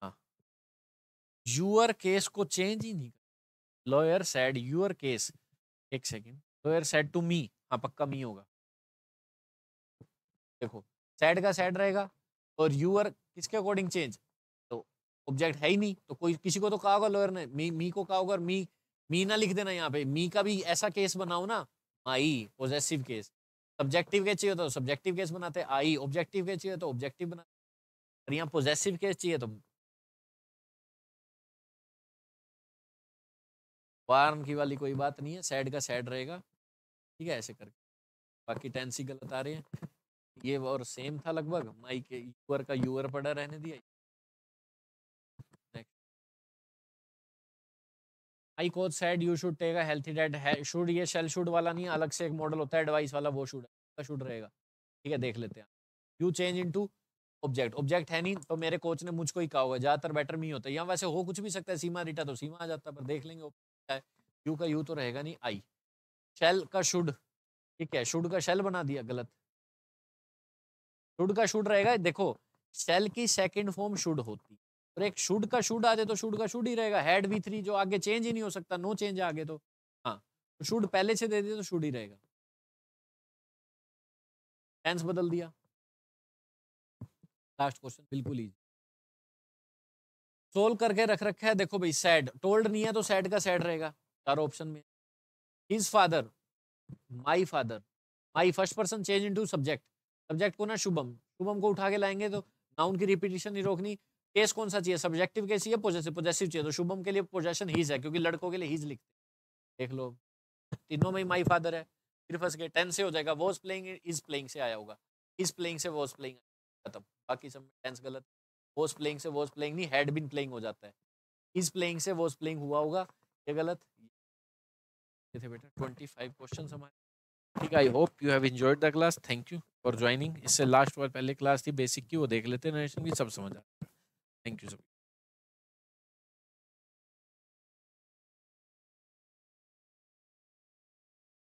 हाँ यूअर केस को चेंज ही नहीं लॉयर सेड यूअर केस एक second lawyer said to me हाँ पक्का मी होगा देखो सेट का सेट रहेगा और यूअर किसके अकॉर्डिंग चेंज तो ऑब्जेक्ट है ही नहीं तो कोई किसी को तो कहा होगा लॉयर ने मी मी को कहा होगा मी मी ना लिख देना यहाँ पे मी का भी ऐसा केस बनाओ ना I possessive case subjective case चाहिए तो सब्जेक्टिव केस बनाते आई ऑब्जेक्टिव केस चाहिए तो ऑब्जेक्टिव बनाते और यहाँ पॉजिटिव केस चाहिए तो वार्न की वाली कोई बात नहीं है सैड का सैड रहेगा ठीक है ऐसे करके बाकी टेंसी गलत आ रही है ये और सेम था लगभग माई के यूअर का यूअर पड़ा रहने दिया I coach said you should take a healthy diet should ये शेल शुड वाला नहीं अलग से एक मॉडल होता है एडवाइस वाला वो शुड का शुड रहेगा ठीक है देख लेते हैं you change into object object है नहीं तो मेरे कोच ने मुझको ही कहा होगा ज़्यादातर बेटर में ही होता है यहाँ वैसे हो कुछ भी सकता है सीमा रिटा तो सीमा आ जाता है पर देख लेंगे यू का यू तो रहेगा नहीं आई शेल का शुड ठीक है शुड का शेल बना दिया गलत शुड का शुड रहेगा देखो सेल की सेकंड फॉर्म शुड होती और एक शुड का शुड आ जाए तो शुड का शुड ही रहेगा हेड भी थ्री जो आगे चेंज ही नहीं हो सकता नो चेंज आगे तो हाँ तो शुड पहले से दे दिए तो शुड ही रहेगा टेंस बदल दिया लास्ट क्वेश्चन बिल्कुल इजी सोल्व करके रख रखा है देखो भाई सैड टोल्ड नहीं है तो सैड का सैड रहेगा चार ऑप्शन में his father my father my first person change into subject subject को ना शुभम शुभम को उठा के लाएंगे तो नाउन की रिपीटेशन नहीं रोकनी केस कौन सा चाहिए सब्जेक्टिव केस चाहिए पोजेसिव पोजेसिव चाहिए तो शुभम के लिए पोजेशन हीज है क्योंकि लड़कों के लिए हीज लिखते देख लो तीनों में ही माई फादर है फिर फंस गए टेन से हो जाएगा वॉज प्लेइंग इज प्लेइंग से आया होगा इज प्लेइंग से वॉज प्लेइंग खत्म बाकी सब टेंस गलत वॉज प्लेइंग से वॉज प्लेइंग नहीं हैड बिन प्लेइंग हो जाता है इज प्लेइंग से वॉज प्लेइंग हुआ होगा ये गलत ये थे बेटा ट्वेंटी फाइव क्वेश्चन हमारे ठीक I hope you have enjoyed the class thank you for joining इससे लास्ट बार पहले क्लास थी बेसिक की वो देख लेते हैं नरेशन की सब समझ आ थैंक यू सो